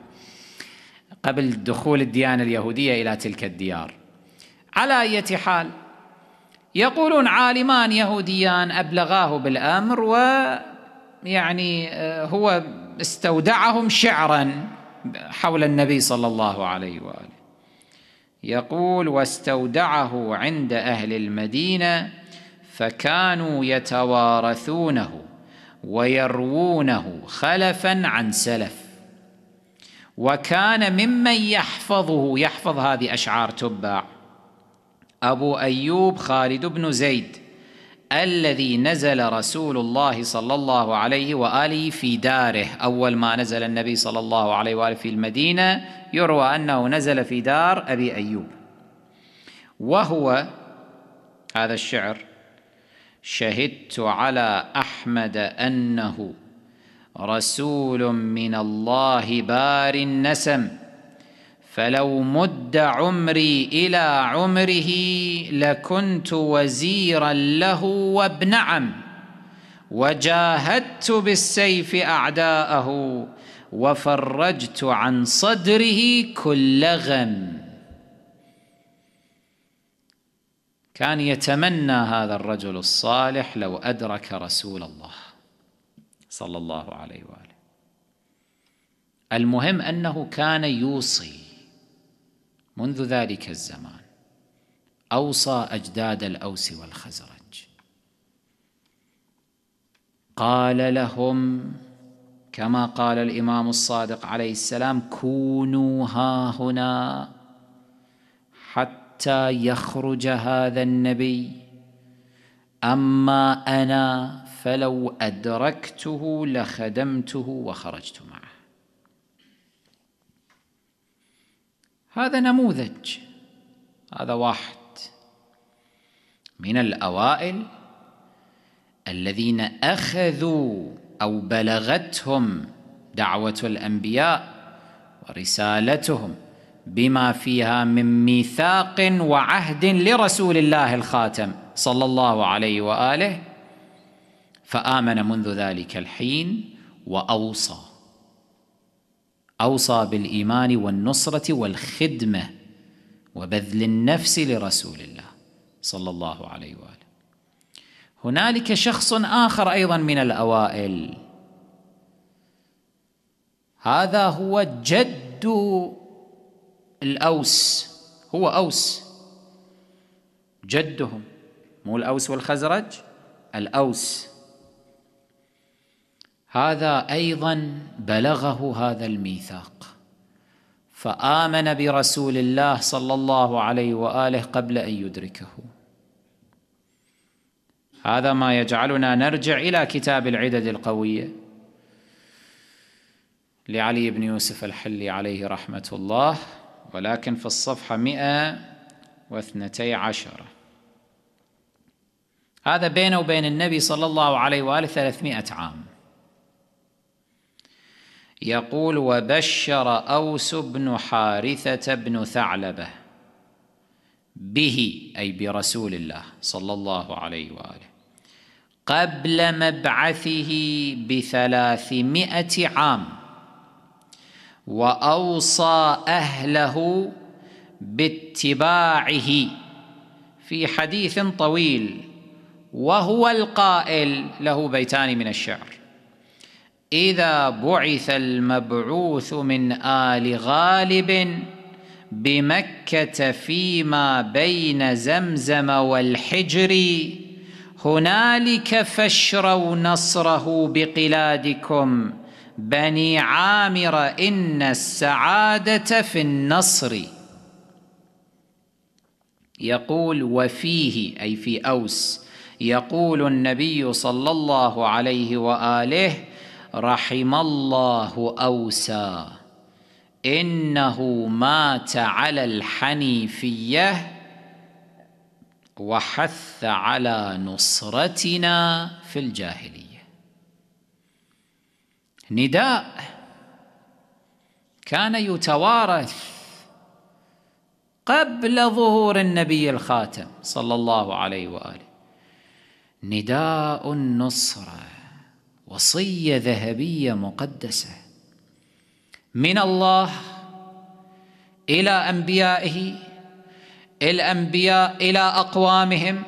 قبل دخول الديانة اليهودية إلى تلك الديار على أي حال يقولون عالمان يهوديان أبلغاه بالأمر ويعني آه، هو استودعهم شعرا حول النبي صلى الله عليه وآله يقول واستودعه عند أهل المدينة فكانوا يتوارثونه ويروونه خلفا عن سلف وكان ممن يحفظه يحفظ هذه أشعار تباع أبو أيوب خالد بن زيد الذي نزل رسول الله صلى الله عليه وآله في داره أول ما نزل النبي صلى الله عليه وآله في المدينة يروى أنه نزل في دار أبي أيوب وهو هذا الشعر شهدت على أحمد أنه رسول من الله بار النسم فلو مد عمري الى عمره لكنت وزيرا له وابن عم وجاهدت بالسيف اعداءه وفرجت عن صدره كل غم كان يتمنى هذا الرجل الصالح لو ادرك رسول الله صلى الله عليه واله المهم انه كان يوصي منذ ذلك الزمان اوصى اجداد الاوس والخزرج قال لهم كما قال الامام الصادق عليه السلام كونوا ها هنا حتى يخرج هذا النبي اما انا فلو أدركته لخدمته وخرجت معه هذا نموذج هذا واحد من الأوائل الذين أخذوا أو بلغتهم دعوة الأنبياء ورسالتهم بما فيها من ميثاق وعهد لرسول الله الخاتم صلى الله عليه وآله فامن منذ ذلك الحين واوصى اوصى بالايمان والنصره والخدمه وبذل النفس لرسول الله صلى الله عليه واله هنالك شخص اخر ايضا من الاوائل هذا هو جد الاوس هو اوس جدهم مو الاوس والخزرج الاوس هذا ايضا بلغه هذا الميثاق فامن برسول الله صلى الله عليه واله قبل ان يدركه هذا ما يجعلنا نرجع الى كتاب العدد القويه لعلي بن يوسف الحلي عليه رحمه الله ولكن في الصفحه 112 هذا بينه وبين النبي صلى الله عليه واله 300 عام يقول وبشر أوس بن حارثة بن ثعلبة به أي برسول الله صلى الله عليه وآله قبل مبعثه بثلاثمائة عام وأوصى أهله باتباعه في حديث طويل وهو القائل له بيتان من الشعر إذا بعث المبعوث من آل غالب بمكة فيما بين زمزم والحجر هنالك فاشروا نصره بقلادكم بني عامر إن السعادة في النصر يقول وفيه أي في أوس يقول النبي صلى الله عليه وآله رحم الله أوسى إنه مات على الحنيفية وحث على نصرتنا في الجاهلية نداء كان يتوارث قبل ظهور النبي الخاتم صلى الله عليه واله نداء النصره وصيه ذهبيه مقدسه من الله الى انبيائه الانبياء الى اقوامهم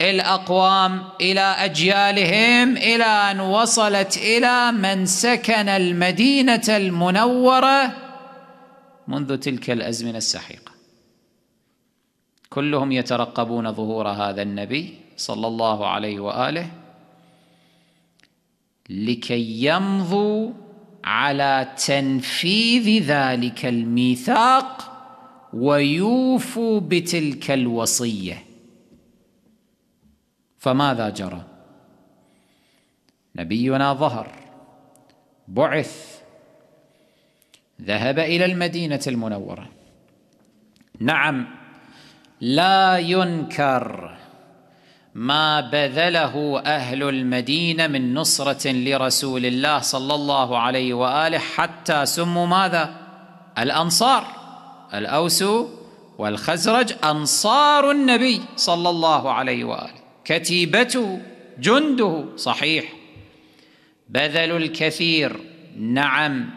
الاقوام الى اجيالهم الى ان وصلت الى من سكن المدينه المنوره منذ تلك الازمنه السحيقه كلهم يترقبون ظهور هذا النبي صلى الله عليه واله لكي يمضوا على تنفيذ ذلك الميثاق ويوفوا بتلك الوصيه فماذا جرى نبينا ظهر بعث ذهب الى المدينه المنوره نعم لا ينكر ما بذله اهل المدينه من نصره لرسول الله صلى الله عليه واله حتى سموا ماذا؟ الانصار الاوس والخزرج انصار النبي صلى الله عليه واله كتيبته جنده صحيح بذلوا الكثير نعم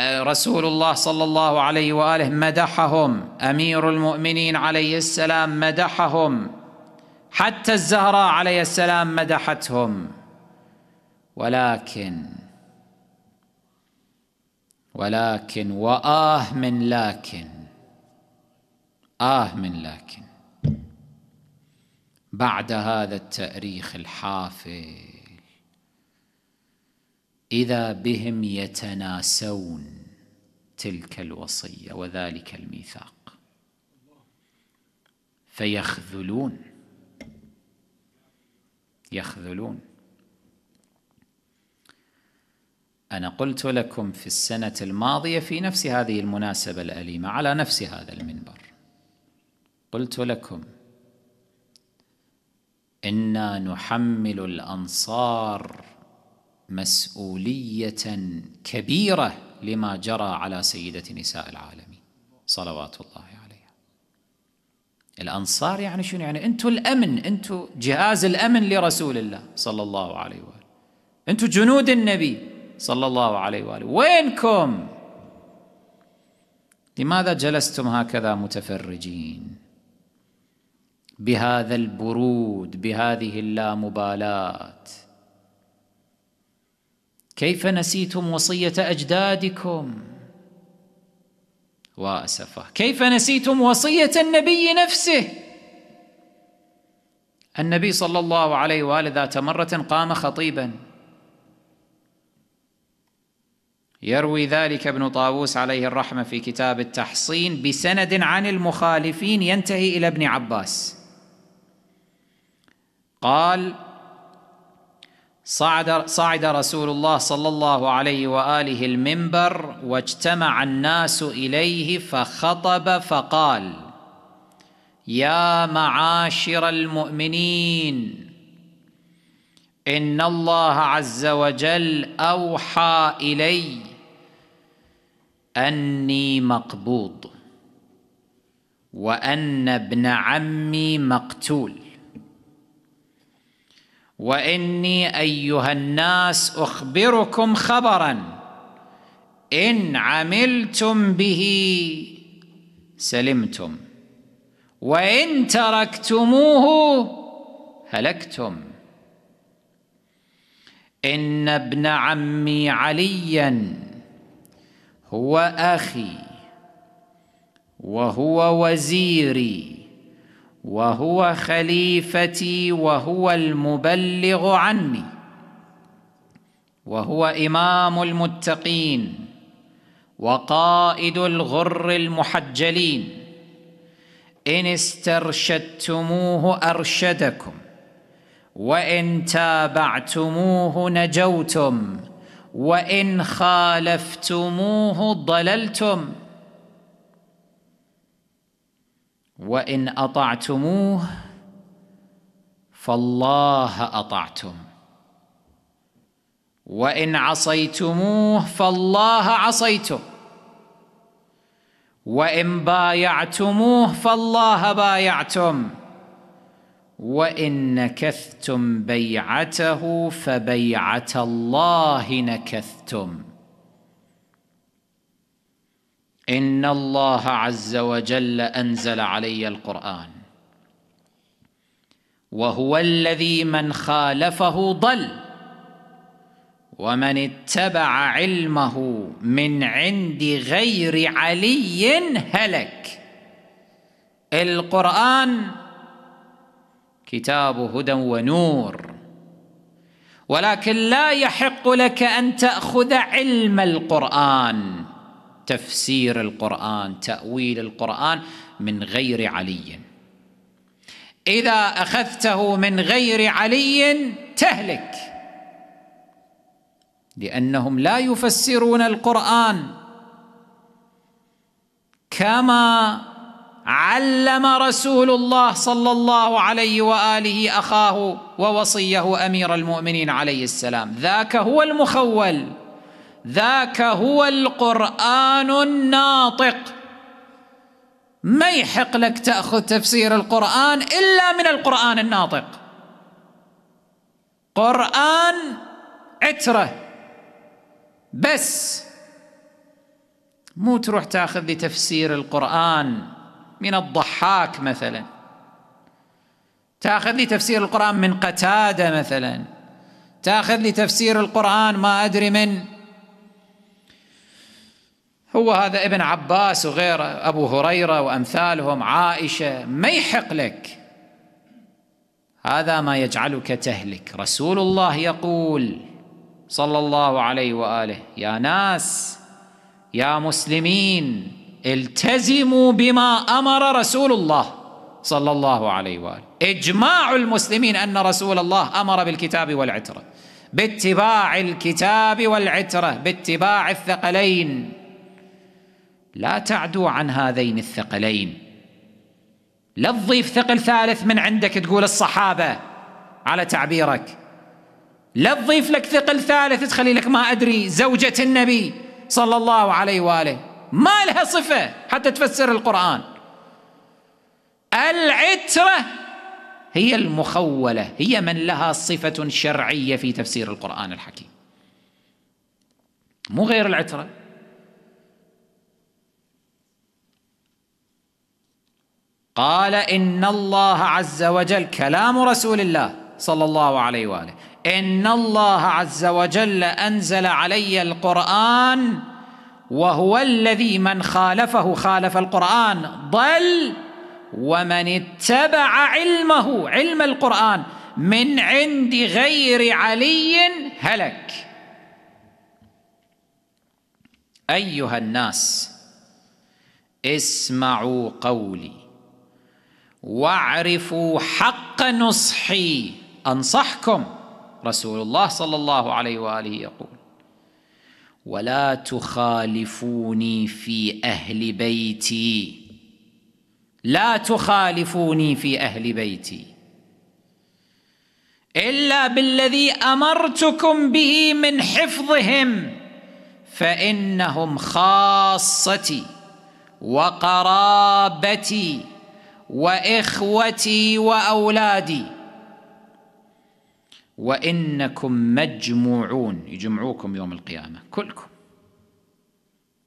رسول الله صلى الله عليه واله مدحهم امير المؤمنين عليه السلام مدحهم حتى الزهراء عليه السلام مدحتهم ولكن ولكن وآه من لكن آه من لكن بعد هذا التأريخ الحافل إذا بهم يتناسون تلك الوصية وذلك الميثاق فيخذلون يخذلون أنا قلت لكم في السنة الماضية في نفس هذه المناسبة الأليمة على نفس هذا المنبر قلت لكم إنا نحمل الأنصار مسؤولية كبيرة لما جرى على سيدة نساء العالمين صلوات الله الأنصار يعني شنو يعني أنتم الأمن أنتم جهاز الأمن لرسول الله صلى الله عليه وآله أنتم جنود النبي صلى الله عليه وآله وينكم لماذا جلستم هكذا متفرجين بهذا البرود بهذه اللامبالاه كيف نسيتم وصيه اجدادكم وأسفه كيف نسيتم وصية النبي نفسه النبي صلى الله عليه وآله ذات مرة قام خطيبا يروي ذلك ابن طاووس عليه الرحمة في كتاب التحصين بسند عن المخالفين ينتهي إلى ابن عباس قال صعد صعد رسول الله صلى الله عليه واله المنبر واجتمع الناس اليه فخطب فقال يا معاشر المؤمنين ان الله عز وجل اوحى الي اني مقبوض وان ابن عمي مقتول واني ايها الناس اخبركم خبرا ان عملتم به سلمتم وان تركتموه هلكتم ان ابن عمي عليا هو اخي وهو وزيري وهو خليفتي وهو المبلغ عني وهو إمام المتقين وقائد الغر المحجلين إن استرشدتموه أرشدكم وإن تابعتموه نجوتم وإن خالفتموه ضللتم وان اطعتموه فالله اطعتم وان عصيتموه فالله عصيتم وان بايعتموه فالله بايعتم وان نكثتم بيعته فبيعه الله نكثتم ان الله عز وجل انزل علي القران وهو الذي من خالفه ضل ومن اتبع علمه من عند غير علي هلك القران كتاب هدى ونور ولكن لا يحق لك ان تاخذ علم القران تفسير القرآن تأويل القرآن من غير علي إذا أخذته من غير علي تهلك لأنهم لا يفسرون القرآن كما علم رسول الله صلى الله عليه واله اخاه ووصيه امير المؤمنين عليه السلام ذاك هو المخول ذاك هو القرآن الناطق ما يحق لك تأخذ تفسير القرآن إلا من القرآن الناطق قرآن عترة بس مو تروح تاخذ لي تفسير القرآن من الضحاك مثلا تاخذ لي تفسير القرآن من قتادة مثلا تاخذ لي تفسير القرآن ما أدري من هو هذا ابن عباس وغيره أبو هريرة وأمثالهم عائشة ما يحق لك هذا ما يجعلك تهلك رسول الله يقول صلى الله عليه وآله يا ناس يا مسلمين التزموا بما أمر رسول الله صلى الله عليه وآله إجماع المسلمين أن رسول الله أمر بالكتاب والعترة باتباع الكتاب والعترة باتباع الثقلين لا تعدو عن هذين الثقلين لا تضيف ثقل ثالث من عندك تقول الصحابة على تعبيرك لا تضيف لك ثقل ثالث تخلي لك ما أدري زوجة النبي صلى الله عليه وآله ما لها صفة حتى تفسر القرآن العترة هي المخولة هي من لها صفة شرعية في تفسير القرآن الحكيم مو غير العترة قال إن الله عز وجل كلام رسول الله صلى الله عليه وآله إن الله عز وجل أنزل علي القرآن وهو الذي من خالفه خالف القرآن ضل ومن اتبع علمه علم القرآن من عند غير علي هلك أيها الناس اسمعوا قولي واعرفوا حق نصحي انصحكم رسول الله صلى الله عليه واله يقول ولا تخالفوني في اهل بيتي لا تخالفوني في اهل بيتي الا بالذي امرتكم به من حفظهم فانهم خاصتي وقرابتي واخوتي واولادي وانكم مجموعون يجمعوكم يوم القيامه كلكم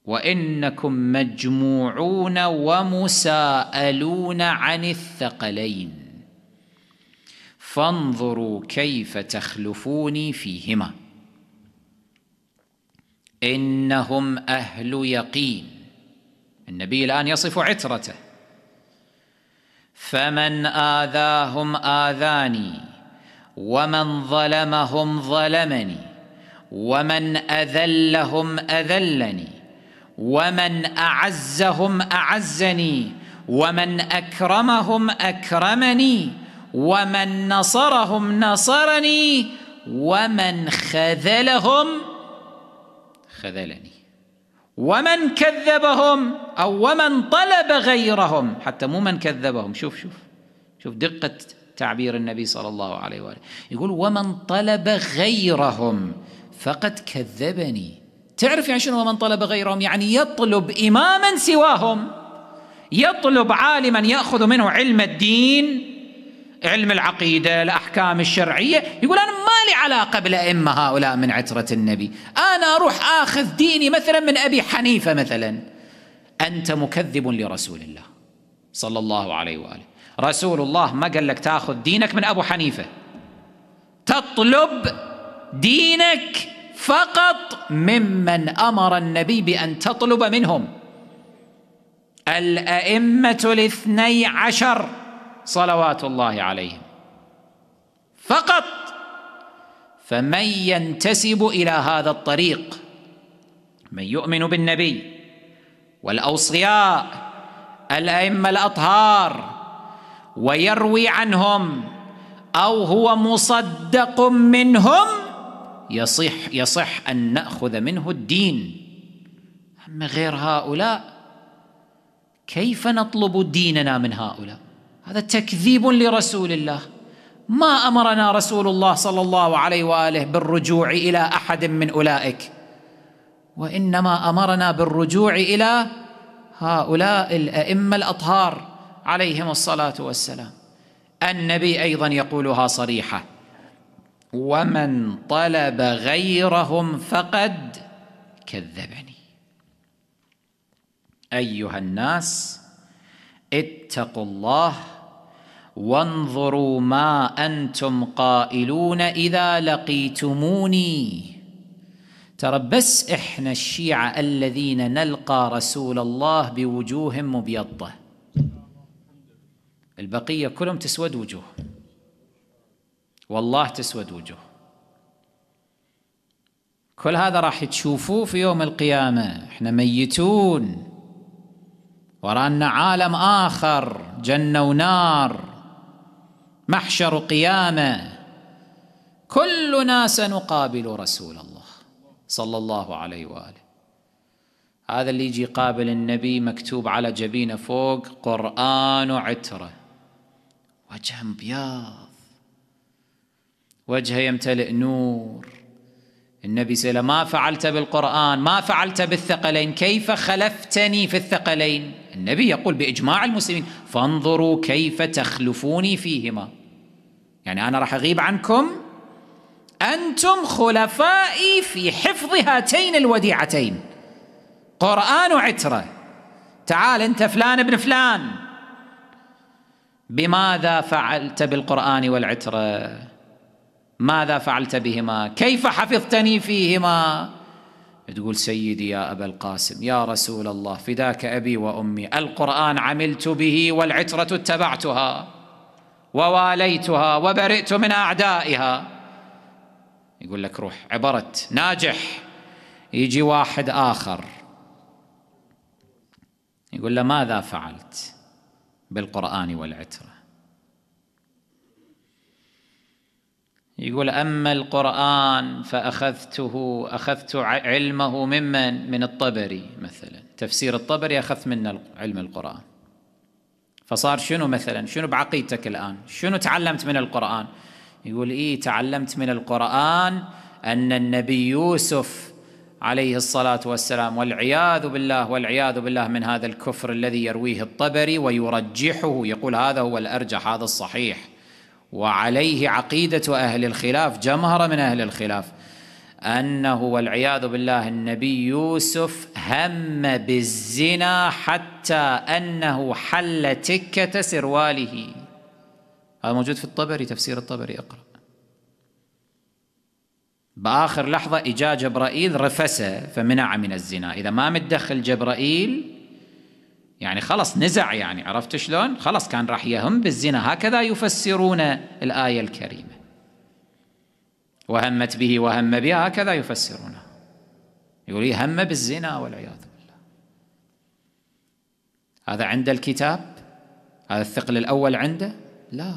وانكم مجموعون ومساءلون عن الثقلين فانظروا كيف تخلفوني فيهما انهم اهل يقين النبي الان يصف عترته فمن آذاهم آذاني ومن ظلمهم ظلمني ومن أذلهم أذلني ومن أعزهم أعزني ومن أكرمهم أكرمني ومن نصرهم نصرني ومن خذلهم خذلني ومن كذبهم أو ومن طلب غيرهم حتى مو من كذبهم شوف شوف شوف دقة تعبير النبي صلى الله عليه وآله يقول ومن طلب غيرهم فقد كذبني تعرف يعني شنو ومن طلب غيرهم يعني يطلب إماما سواهم يطلب عالما يأخذ منه علم الدين علم العقيدة الأحكام الشرعية يقول أنا لي علاقة بالأئمة هؤلاء من عترة النبي أنا أروح آخذ ديني مثلا من أبي حنيفة مثلا أنت مكذب لرسول الله صلى الله عليه وآله رسول الله ما قال لك تأخذ دينك من أبو حنيفة تطلب دينك فقط ممن أمر النبي بأن تطلب منهم الأئمة الاثني عشر صلوات الله عليهم فقط فمن ينتسب الى هذا الطريق من يؤمن بالنبي والاوصياء الائمه الاطهار ويروي عنهم او هو مصدق منهم يصح يصح ان ناخذ منه الدين اما غير هؤلاء كيف نطلب ديننا من هؤلاء هذا تكذيب لرسول الله ما امرنا رسول الله صلى الله عليه واله بالرجوع الى احد من اولئك وانما امرنا بالرجوع الى هؤلاء الائمه الاطهار عليهم الصلاه والسلام النبي ايضا يقولها صريحه ومن طلب غيرهم فقد كذبني ايها الناس اتقوا الله وانظروا ما أنتم قائلون إذا لقيتموني ترى بس إحنا الشيعة الذين نلقى رسول الله بوجوه مبيضة البقية كلهم تسود وجوه والله تسود وجوه كل هذا راح تشوفوه في يوم القيامة احنا ميتون ورانا عالم آخر جنة ونار محشر قيامه كلنا سنقابل رسول الله صلى الله عليه واله هذا اللي يجي يقابل النبي مكتوب على جبينه فوق قران عتره وجه مبياض وجهه يمتلئ نور النبي سأله ما فعلت بالقرآن ما فعلت بالثقلين كيف خلفتني في الثقلين النبي يقول بإجماع المسلمين فانظروا كيف تخلفوني فيهما يعني أنا راح أغيب عنكم أنتم خلفائي في حفظ هاتين الوديعتين قرآن وعترة تعال أنت فلان ابن فلان بماذا فعلت بالقرآن والعترة ماذا فعلت بهما كيف حفظتني فيهما تقول سيدي يا أبا القاسم يا رسول الله فداك أبي وأمي القرآن عملت به والعترة اتبعتها وواليتها وبرئت من أعدائها يقول لك روح عبرت ناجح يجي واحد آخر يقول له ماذا فعلت بالقرآن والعترة يقول أما القرآن فأخذته أخذت علمه ممن من الطبري مثلا تفسير الطبري أخذت منه علم القرآن فصار شنو مثلا شنو بعقيدتك الآن شنو تعلمت من القرآن يقول إيه تعلمت من القرآن أن النبي يوسف عليه الصلاة والسلام والعياذ بالله والعياذ بالله من هذا الكفر الذي يرويه الطبري ويرجحه يقول هذا هو الأرجح هذا الصحيح وعليه عقيدة أهل الخلاف جمهرة من أهل الخلاف أنه والعياذ بالله النبي يوسف هم بالزنا حتى أنه حل تكة سرواله هذا موجود في الطبري تفسير الطبري اقرأ بآخر لحظة إجا جبرائيل رفسه فمنع من الزنا إذا ما متدخل جبرائيل يعني خلص نزع يعني عرفت شلون خلص كان راح يهم بالزنا هكذا يفسرون الآية الكريمة وهمت به وهم بها هكذا يفسرونه يقول إيه، هم بالزنا والعياذ بالله هذا عند الكتاب هذا الثقل الأول عنده لا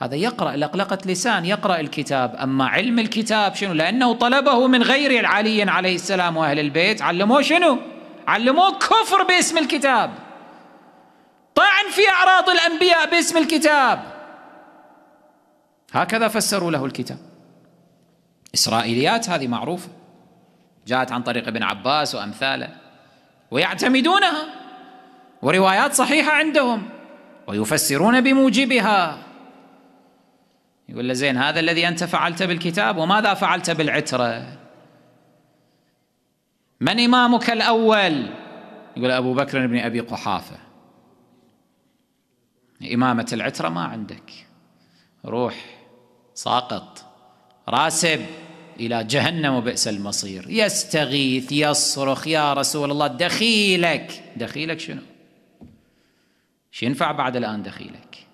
هذا يقرأ لقلقة لسان يقرأ الكتاب أما علم الكتاب شنو لأنه طلبه من غير العلي عليه السلام وأهل البيت علموه شنو علموه كفر باسم الكتاب طعن في أعراض الأنبياء باسم الكتاب هكذا فسروا له الكتاب إسرائيليات هذه معروفة جاءت عن طريق ابن عباس وأمثاله ويعتمدونها وروايات صحيحة عندهم ويفسرون بموجبها يقول له زين هذا الذي أنت فعلت بالكتاب وماذا فعلت بالعترة من إمامك الأول يقول أبو بكر بن أبي قحافة إمامة العترة ما عندك روح ساقط راسب إلى جهنم وبئس المصير يستغيث يصرخ يا رسول الله دخيلك دخيلك شنو شو ينفع بعد الآن دخيلك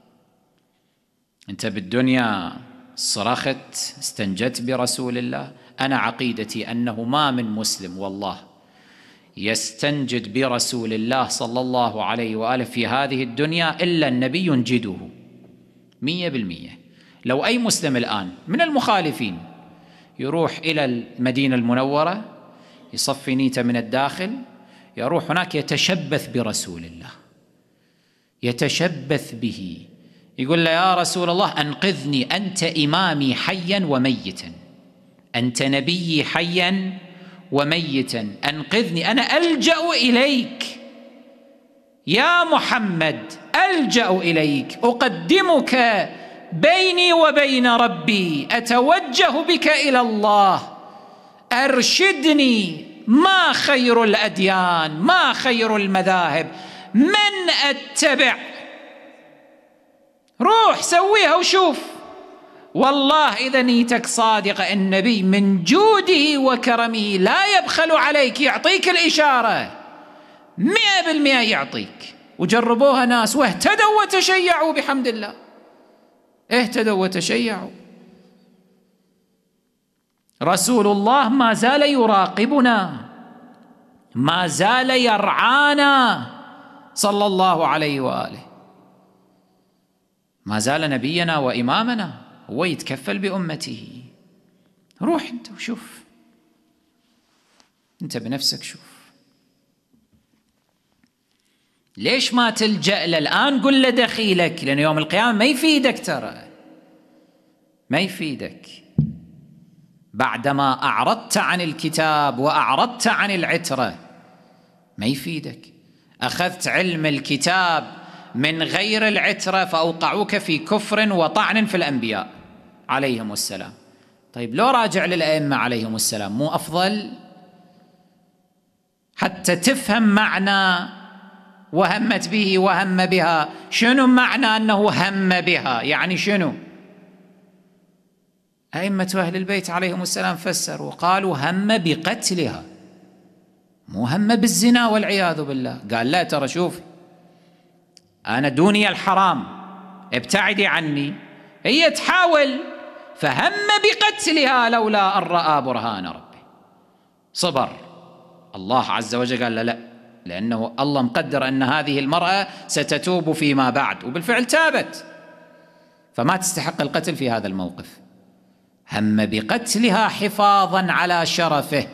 أنت بالدنيا صرخت استنجدت برسول الله أنا عقيدتي أنه ما من مسلم والله يستنجد برسول الله صلى الله عليه وآله في هذه الدنيا إلا النبي ينجده مية بالمية لو أي مسلم الآن من المخالفين يروح إلى المدينة المنورة يصفي نيته من الداخل يروح هناك يتشبث برسول الله يتشبث به يقول له يا رسول الله أنقذني أنت إمامي حيا وميتا أنت نبيي حيا وميتا أنقذني أنا ألجأ إليك يا محمد ألجأ إليك أقدمك بيني وبين ربي اتوجه بك الى الله ارشدني ما خير الاديان ما خير المذاهب من اتبع روح سويها وشوف والله اذا نيتك صادقه النبي من جوده وكرمه لا يبخل عليك يعطيك الاشاره مئه بالمئه يعطيك وجربوها ناس واهتدوا وتشيعوا بحمد الله اهتدوا وتشيعوا رسول الله ما زال يراقبنا ما زال يرعانا صلى الله عليه واله ما زال نبينا وامامنا هو يتكفل بامته روح انت وشوف انت بنفسك شوف ليش ما تلجأ له الآن قل له دخيلك لأن يوم القيامة ما يفيدك ترى ما يفيدك بعدما أعرضت عن الكتاب وأعرضت عن العترة ما يفيدك أخذت علم الكتاب من غير العترة فأوقعوك في كفر وطعن في الأنبياء عليهم السلام طيب لو راجع للأئمة عليهم السلام مو أفضل حتى تفهم معنى وهمت به وهم بها شنو معنى أنه هم بها يعني شنو أئمة أهل البيت عليهم السلام فسروا قالوا هم بقتلها مو هم بالزنا والعياذ بالله قال لا ترى شوف أنا دوني الحرام ابتعدي عني هي تحاول فهم بقتلها لولا أن رأى برهان ربي صبر الله عز وجل قال لا, لا لأنه الله مقدر أن هذه المرأة ستتوب فيما بعد وبالفعل تابت فما تستحق القتل في هذا الموقف هم بقتلها حفاظا على شرفه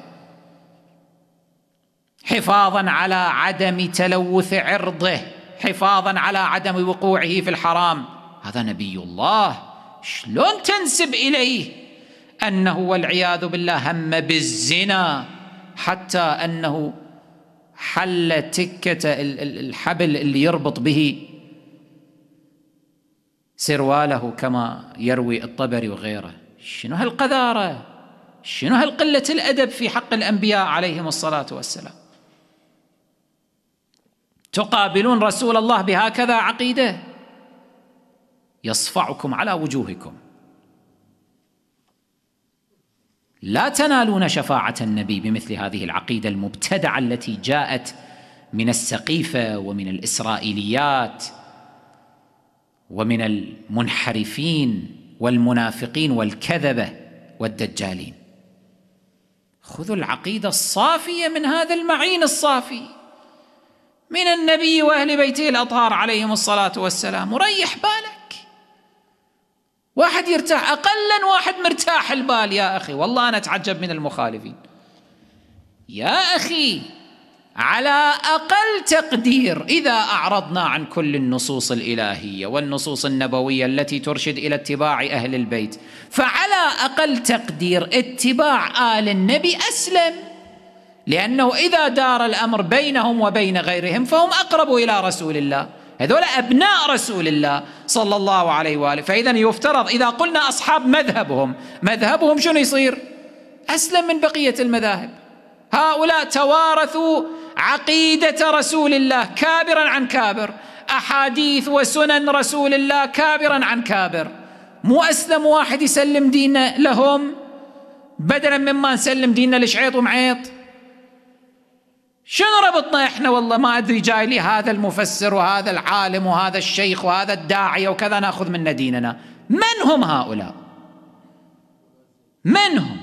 حفاظا على عدم تلوث عرضه حفاظا على عدم وقوعه في الحرام هذا نبي الله شلون تنسب اليه انه والعياذ بالله هم بالزنا حتى انه حل تكة الحبل اللي يربط به سرواله كما يروي الطبري وغيره شنو هالقذارة شنو هالقلة الأدب في حق الأنبياء عليهم الصلاة والسلام تقابلون رسول الله بهكذا عقيدة يصفعكم على وجوهكم لا تنالون شفاعه النبي بمثل هذه العقيده المبتدعه التي جاءت من السقيفه ومن الاسرائيليات ومن المنحرفين والمنافقين والكذبه والدجالين خذوا العقيده الصافيه من هذا المعين الصافي من النبي واهل بيته الاطهار عليهم الصلاه والسلام وريح بالك واحد يرتاح أقلا واحد مرتاح البال يا أخي والله أنا أتعجب من المخالفين يا أخي على أقل تقدير إذا أعرضنا عن كل النصوص الإلهية والنصوص النبوية التي ترشد إلى اتباع أهل البيت فعلى أقل تقدير اتباع آل النبي أسلم لأنه إذا دار الأمر بينهم وبين غيرهم فهم أقرب إلى رسول الله هذول أبناء رسول الله صلى الله عليه وآله فإذا يفترض إذا قلنا أصحاب مذهبهم مذهبهم شنو يصير أسلم من بقية المذاهب هؤلاء توارثوا عقيدة رسول الله كابرا عن كابر أحاديث وسنن رسول الله كابرا عن كابر مو أسلم واحد يسلم ديننا لهم بدلا مما نسلم ديننا لشعيط ومعيط شنو ربطنا احنا والله ما ادري جاي لي هذا المفسر وهذا العالم وهذا الشيخ وهذا الداعيه وكذا ناخذ من ديننا من هم هؤلاء من هم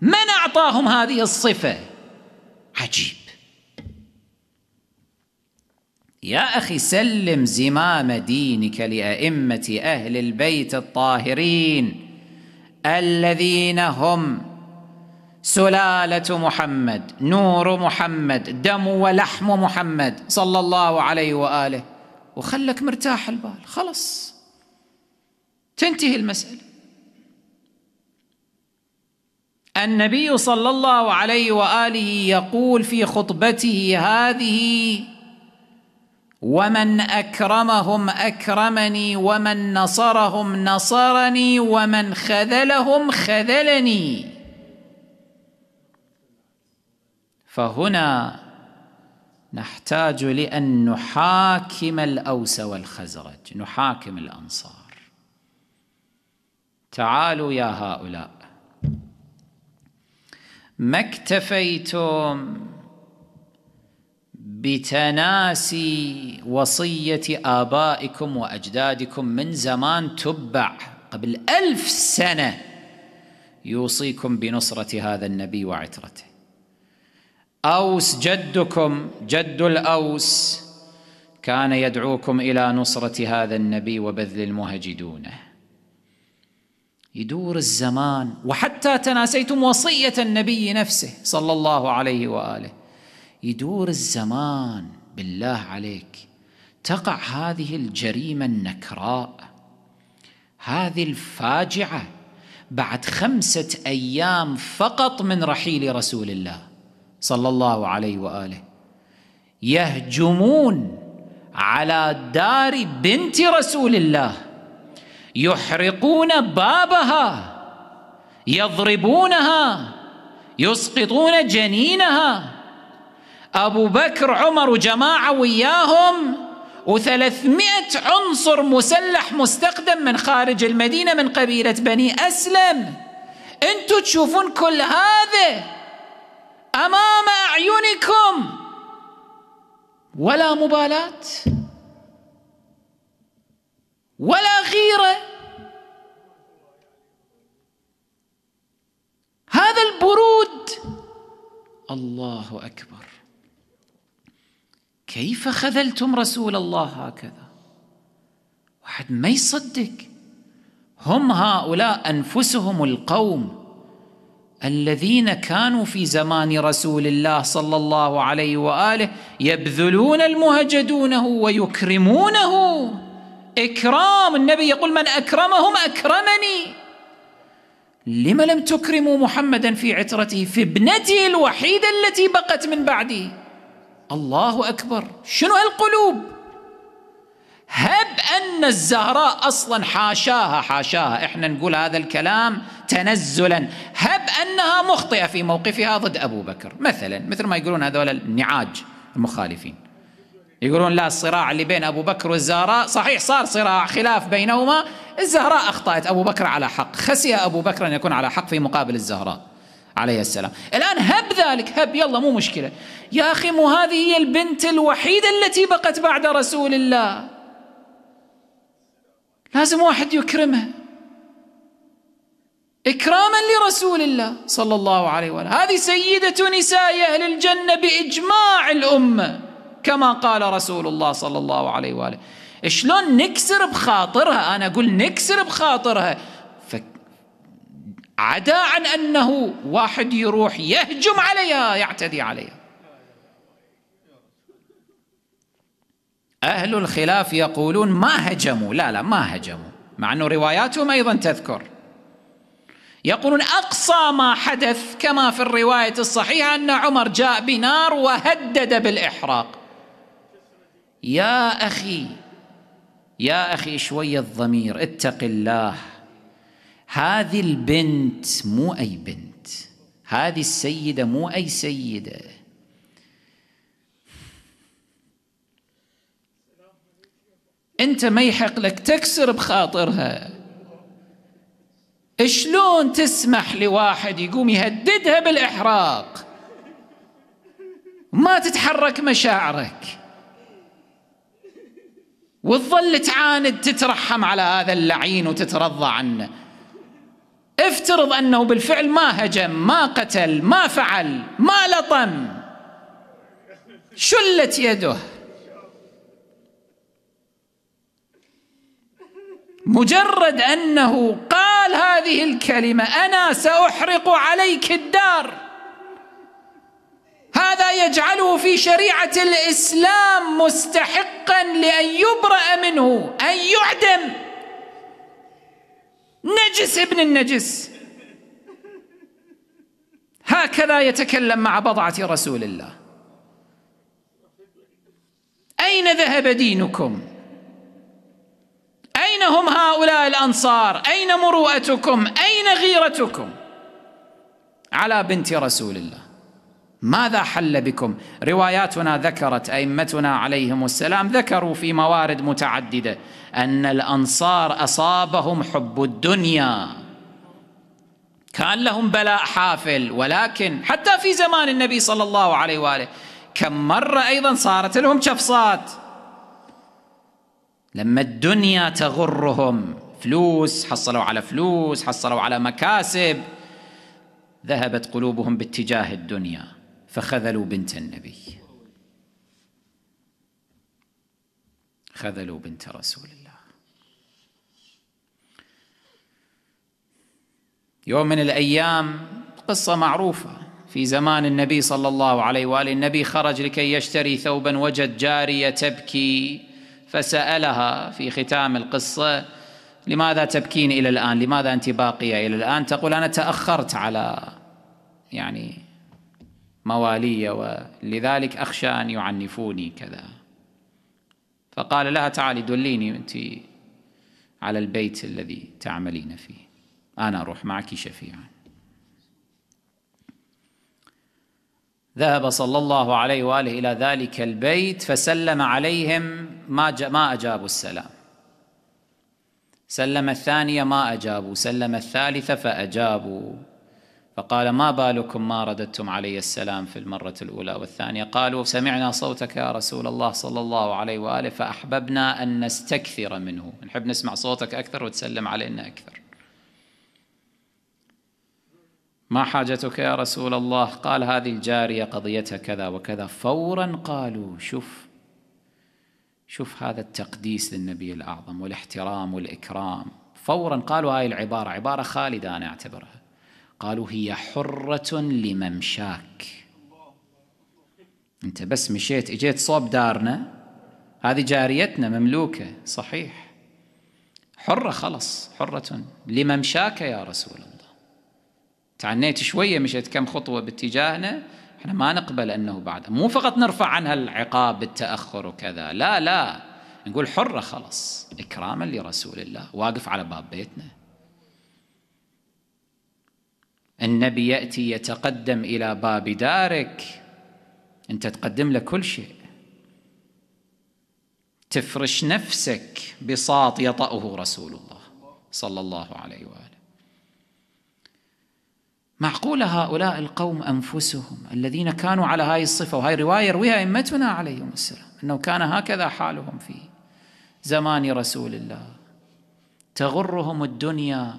من اعطاهم هذه الصفه عجيب يا اخي سلم زمام دينك لائمه اهل البيت الطاهرين الذين هم سلاله محمد نور محمد دم ولحم محمد صلى الله عليه واله وخلك مرتاح البال خلص تنتهي المساله النبي صلى الله عليه واله يقول في خطبته هذه ومن اكرمهم اكرمني ومن نصرهم نصرني ومن خذلهم خذلني فهنا نحتاج لأن نحاكم الأوس والخزرج نحاكم الأنصار تعالوا يا هؤلاء ما اكتفيتم بتناسي وصية آبائكم وأجدادكم من زمان تبع قبل ألف سنة يوصيكم بنصرة هذا النبي وعترته أوس جدكم جد الأوس كان يدعوكم إلى نصرة هذا النبي وبذل المهج دونه يدور الزمان وحتى تناسيتم وصية النبي نفسه صلى الله عليه وآله يدور الزمان بالله عليك تقع هذه الجريمة النكراء هذه الفاجعة بعد خمسة أيام فقط من رحيل رسول الله صلى الله عليه واله يهجمون على دار بنت رسول الله يحرقون بابها يضربونها يسقطون جنينها أبو بكر عمر وجماعة وياهم وثلاثمائة عنصر مسلح مستخدم من خارج المدينة من قبيلة بني أسلم أنتوا تشوفون كل هذا امام اعينكم ولا مبالاه ولا غيره هذا البرود الله اكبر كيف خذلتم رسول الله هكذا واحد ما يصدق هم هؤلاء انفسهم القوم الذين كانوا في زمان رسول الله صلى الله عليه واله يبذلون المهجدونه ويكرمونه اكرام النبي يقول من اكرمهم اكرمني لم لم تكرموا محمدا في عترته في ابنته الوحيده التي بقت من بعده الله اكبر شنو هالقلوب هب أن الزهراء أصلا حاشاها حاشاها إحنا نقول هذا الكلام تنزلا هب أنها مخطئة في موقفها ضد أبو بكر مثلا مثل ما يقولون هذول النعاج المخالفين يقولون لا الصراع اللي بين أبو بكر والزهراء صحيح صار صراع خلاف بينهما الزهراء أخطأت أبو بكر على حق خسي أبو بكر أن يكون على حق في مقابل الزهراء عليه السلام الآن هب ذلك هب يلا مو مشكلة يا أخي مو هذه هي البنت الوحيدة التي بقت بعد رسول الله لازم واحد يكرمها إكراما لرسول الله صلى الله عليه وآله هذه سيدة نساء أهل الجنة بإجماع الأمة كما قال رسول الله صلى الله عليه وآله شلون نكسر بخاطرها أنا أقول نكسر بخاطرها عدا عن أنه واحد يروح يهجم عليها يعتدي عليها أهل الخلاف يقولون ما هجموا لا لا ما هجموا مع أنه رواياتهم أيضا تذكر يقولون أقصى ما حدث كما في الرواية الصحيحة أن عمر جاء بنار وهدد بالإحراق يا أخي يا أخي شوية ضمير اتق الله هذه البنت مو أي بنت هذه السيدة مو أي سيدة انت ما يحق لك تكسر بخاطرها شلون تسمح لواحد يقوم يهددها بالاحراق ما تتحرك مشاعرك وتظل تعاند تترحم على هذا اللعين وتترضى عنه افترض انه بالفعل ما هجم ما قتل ما فعل ما لطم شلت يده مجرد انه قال هذه الكلمه انا ساحرق عليك الدار هذا يجعله في شريعه الاسلام مستحقا لان يبرا منه ان يعدم نجس ابن النجس هكذا يتكلم مع بضعه رسول الله اين ذهب دينكم أين هم هؤلاء الأنصار أين مروءتكم أين غيرتكم على بنت رسول الله ماذا حل بكم رواياتنا ذكرت أئمتنا عليهم السلام ذكروا في موارد متعددة أن الأنصار أصابهم حب الدنيا كان لهم بلاء حافل ولكن حتى في زمان النبي صلى الله عليه وآله كم مرة أيضا صارت لهم شفصات لما الدنيا تغرهم فلوس حصلوا على فلوس حصلوا على مكاسب ذهبت قلوبهم باتجاه الدنيا فخذلوا بنت النبي خذلوا بنت رسول الله يوم من الايام قصه معروفه في زمان النبي صلى الله عليه واله النبي خرج لكي يشتري ثوبا وجد جاريه تبكي فسألها في ختام القصة لماذا تبكين إلى الآن لماذا أنت باقية إلى الآن تقول أنا تأخرت على يعني موالية ولذلك أخشى أن يعنفوني كذا فقال لها تعالي دليني أنت على البيت الذي تعملين فيه أنا أروح معك شفيعاً ذهب صلى الله عليه واله الى ذلك البيت فسلم عليهم ما ما اجابوا السلام سلم الثانيه ما اجابوا سلم الثالثه فاجابوا فقال ما بالكم ما رددتم علي السلام في المره الاولى والثانيه قالوا سمعنا صوتك يا رسول الله صلى الله عليه واله فاحببنا ان نستكثر منه نحب نسمع صوتك اكثر وتسلم علينا اكثر ما حاجتك يا رسول الله قال هذه الجارية قضيتها كذا وكذا فورا قالوا شوف شوف هذا التقديس للنبي الأعظم والاحترام والإكرام فورا قالوا هاي العبارة عبارة خالدة أنا أعتبرها قالوا هي حرة لممشاك أنت بس مشيت إجيت صوب دارنا هذه جاريتنا مملوكة صحيح حرة خلص حرة لممشاك يا رسول الله تعنيت شويه مشيت كم خطوه باتجاهنا احنا ما نقبل انه بعد مو فقط نرفع عنها العقاب بالتاخر وكذا لا لا نقول حره خلاص اكراما لرسول الله واقف على باب بيتنا النبي ياتي يتقدم الى باب دارك انت تقدم له كل شيء تفرش نفسك بساط يطأه رسول الله صلى الله عليه واله معقولة هؤلاء القوم أنفسهم الذين كانوا على هاي الصفة وهاي الرواية يرويها أئمتنا عليهم السلام أنه كان هكذا حالهم في زمان رسول الله تغرهم الدنيا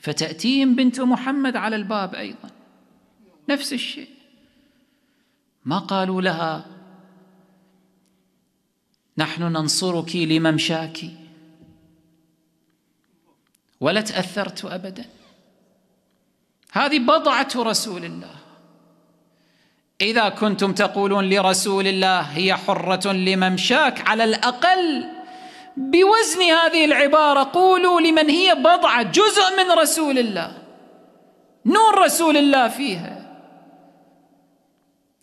فتأتيهم بنت محمد على الباب أيضا نفس الشيء ما قالوا لها نحن ننصرك لممشاك ولا تأثرت أبداً هذه بضعة رسول الله إذا كنتم تقولون لرسول الله هي حرة لممشاك على الأقل بوزن هذه العبارة قولوا لمن هي بضعة جزء من رسول الله نور رسول الله فيها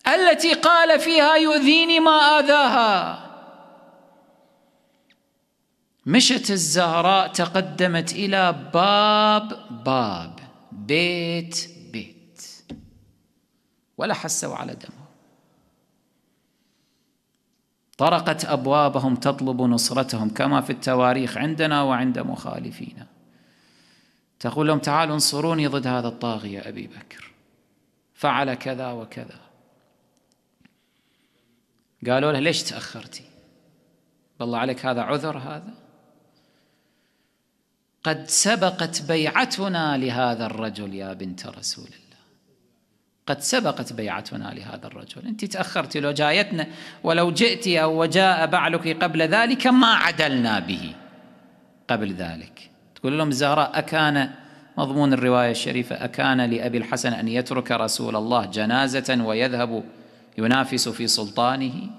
التي قال فيها يؤذيني ما آذاها مشت الزهراء تقدمت إلى باب باب بيت بيت ولا حسوا على دمه طرقت أبوابهم تطلب نصرتهم كما في التواريخ عندنا وعند مخالفينا تقول لهم تعالوا انصروني ضد هذا الطاغية أبي بكر فعل كذا وكذا قالوا له ليش تأخرتي بالله عليك هذا عذر هذا قد سبقت بيعتنا لهذا الرجل يا بنت رسول الله قد سبقت بيعتنا لهذا الرجل أنت تأخرت لو جايتنا ولو جئت أو وجاء بعلك قبل ذلك ما عدلنا به قبل ذلك تقول لهم الزهراء أكان مضمون الرواية الشريفة أكان لأبي الحسن أن يترك رسول الله جنازة ويذهب ينافس في سلطانه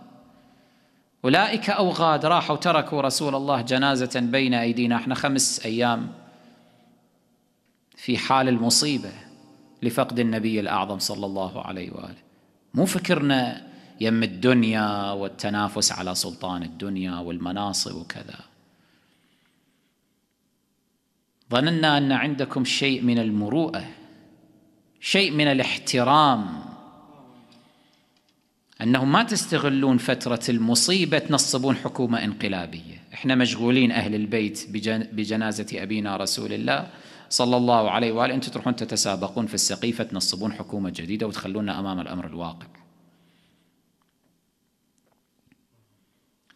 أولئك أوغاد راحوا تركوا رسول الله جنازة بين أيدينا احنا خمس أيام في حال المصيبة لفقد النبي الأعظم صلى الله عليه وآله مو فكرنا يم الدنيا والتنافس على سلطان الدنيا والمناصب وكذا ظننا أن عندكم شيء من المروءة شيء من الاحترام أنهم ما تستغلون فترة المصيبة تنصبون حكومة انقلابية إحنا مشغولين أهل البيت بجنازة أبينا رسول الله صلى الله عليه وآله أنتم تروحون تتسابقون في السقيفة تنصبون حكومة جديدة وتخلونا أمام الأمر الواقع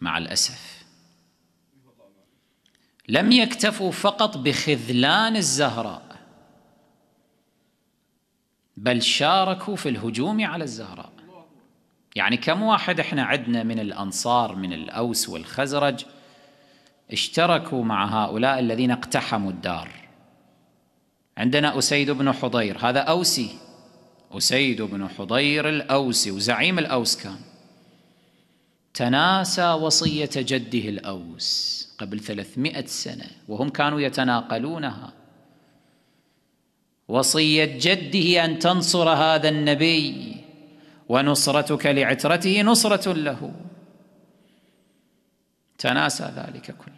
مع الأسف لم يكتفوا فقط بخذلان الزهراء بل شاركوا في الهجوم على الزهراء يعني كم واحد احنا عدنا من الأنصار من الأوس والخزرج اشتركوا مع هؤلاء الذين اقتحموا الدار عندنا أسيد بن حضير هذا أوسي أسيد بن حضير الأوسي وزعيم الأوس كان تناسى وصية جده الأوس قبل ثلاثمائة سنة وهم كانوا يتناقلونها وصية جده أن تنصر هذا النبي ونصرتك لعترته نصرة له تناسى ذلك كله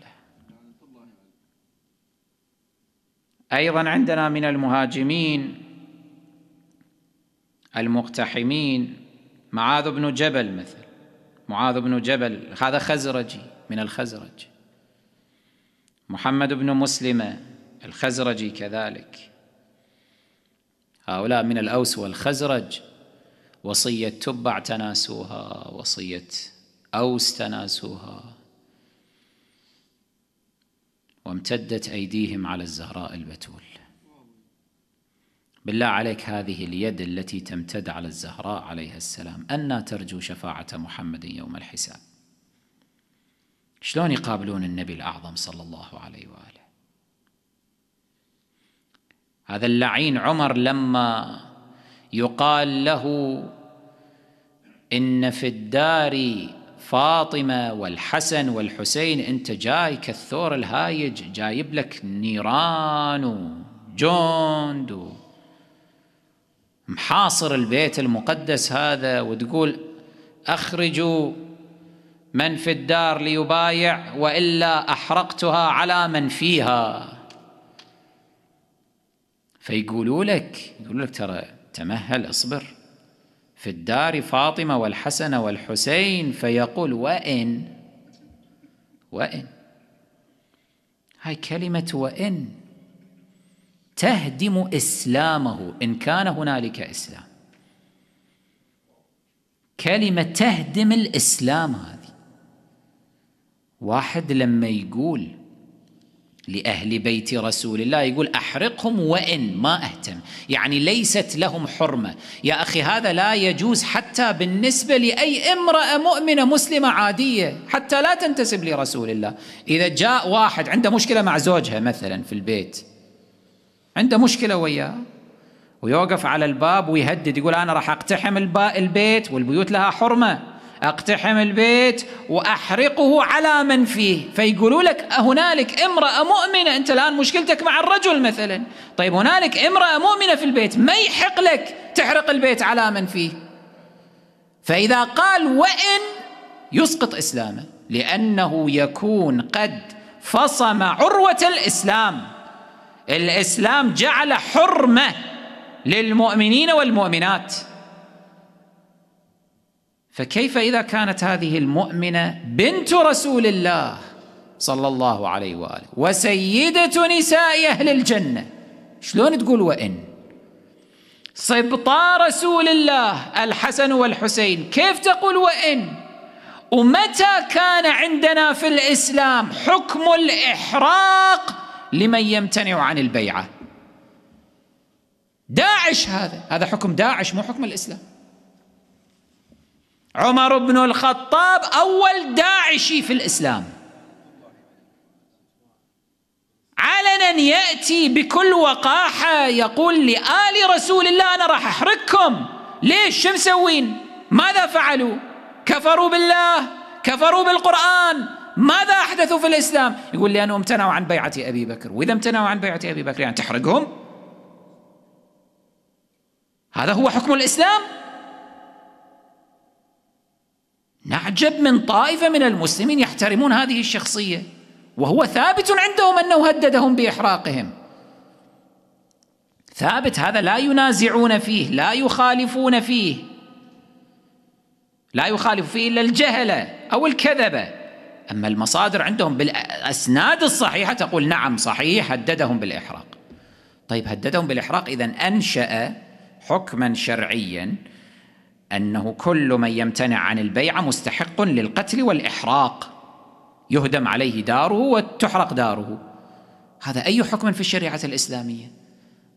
أيضا عندنا من المهاجمين المقتحمين معاذ بن جبل مثل معاذ بن جبل هذا خزرجي من الخزرج محمد بن مسلمة الخزرجي كذلك هؤلاء من الأوس والخزرج وصية تبع تناسوها وصية أوس تناسوها وامتدت أيديهم على الزهراء البتول بالله عليك هذه اليد التي تمتد على الزهراء عليها السلام أنا ترجو شفاعة محمد يوم الحساب شلون يقابلون النبي الأعظم صلى الله عليه وآله هذا اللعين عمر لما يقال له إن في الدار فاطمة والحسن والحسين أنت جاي كالثور الهايج جايب لك نيران وجند محاصر البيت المقدس هذا وتقول أخرجوا من في الدار ليبايع وإلا أحرقتها على من فيها فيقولوا لك يقولوا لك ترى تمهل اصبر في الدار فاطمة والحسن والحسين فيقول وإن وإن هاي كلمة وإن تهدم إسلامه إن كان هنالك إسلام كلمة تهدم الإسلام هذه واحد لما يقول لأهل بيت رسول الله يقول أحرقهم وإن ما أهتم يعني ليست لهم حرمة يا أخي هذا لا يجوز حتى بالنسبة لأي امرأة مؤمنة مسلمة عادية حتى لا تنتسب لرسول الله إذا جاء واحد عنده مشكلة مع زوجها مثلا في البيت عنده مشكلة وياه ويوقف على الباب ويهدد يقول أنا راح أقتحم البيت والبيوت لها حرمة اقتحم البيت واحرقه على من فيه فيقولوا لك هنالك امراه مؤمنه انت الان مشكلتك مع الرجل مثلا طيب هنالك امراه مؤمنه في البيت ما يحق لك تحرق البيت على من فيه فاذا قال وان يسقط اسلامه لانه يكون قد فصم عروه الاسلام الاسلام جعل حرمه للمؤمنين والمؤمنات فكيف اذا كانت هذه المؤمنه بنت رسول الله صلى الله عليه واله وسيده نساء اهل الجنه شلون تقول وان سبطا رسول الله الحسن والحسين كيف تقول وان ومتى كان عندنا في الاسلام حكم الاحراق لمن يمتنع عن البيعه داعش هذا هذا حكم داعش مو حكم الاسلام عمر بن الخطاب أول داعشي في الإسلام علنا يأتي بكل وقاحة يقول لآل رسول الله أنا راح أحرقكم ليش شو مسوين ماذا فعلوا كفروا بالله كفروا بالقرآن ماذا أحدثوا في الإسلام يقول لأنهم امتنعوا عن بيعة أبي بكر وإذا امتنعوا عن بيعة أبي بكر يعني تحرقهم هذا هو حكم الإسلام نعجب من طائفة من المسلمين يحترمون هذه الشخصية وهو ثابت عندهم أنه هددهم بإحراقهم ثابت هذا لا ينازعون فيه لا يخالفون فيه لا يخالف فيه إلا الجهلة أو الكذبة أما المصادر عندهم بالأسناد الصحيحة تقول نعم صحيح هددهم بالإحراق طيب هددهم بالإحراق إذا أنشأ حكما شرعيا أنه كل من يمتنع عن البيعة مستحق للقتل والإحراق يهدم عليه داره وتحرق داره هذا أي حكم في الشريعة الإسلامية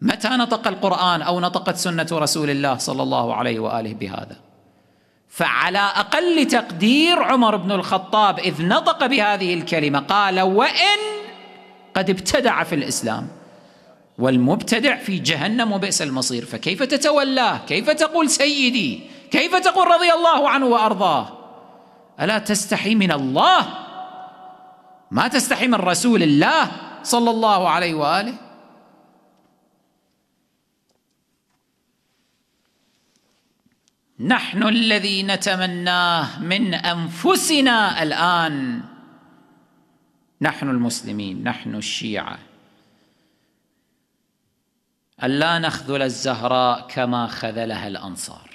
متى نطق القرآن أو نطقت سنة رسول الله صلى الله عليه وآله بهذا فعلى أقل تقدير عمر بن الخطاب إذ نطق بهذه الكلمة قال وإن قد ابتدع في الإسلام والمبتدع في جهنم وبئس المصير فكيف تتولاه كيف تقول سيدي كيف تقول رضي الله عنه وارضاه الا تستحي من الله ما تستحي من رسول الله صلى الله عليه واله نحن الذي نتمناه من انفسنا الان نحن المسلمين نحن الشيعه الا نخذل الزهراء كما خذلها الانصار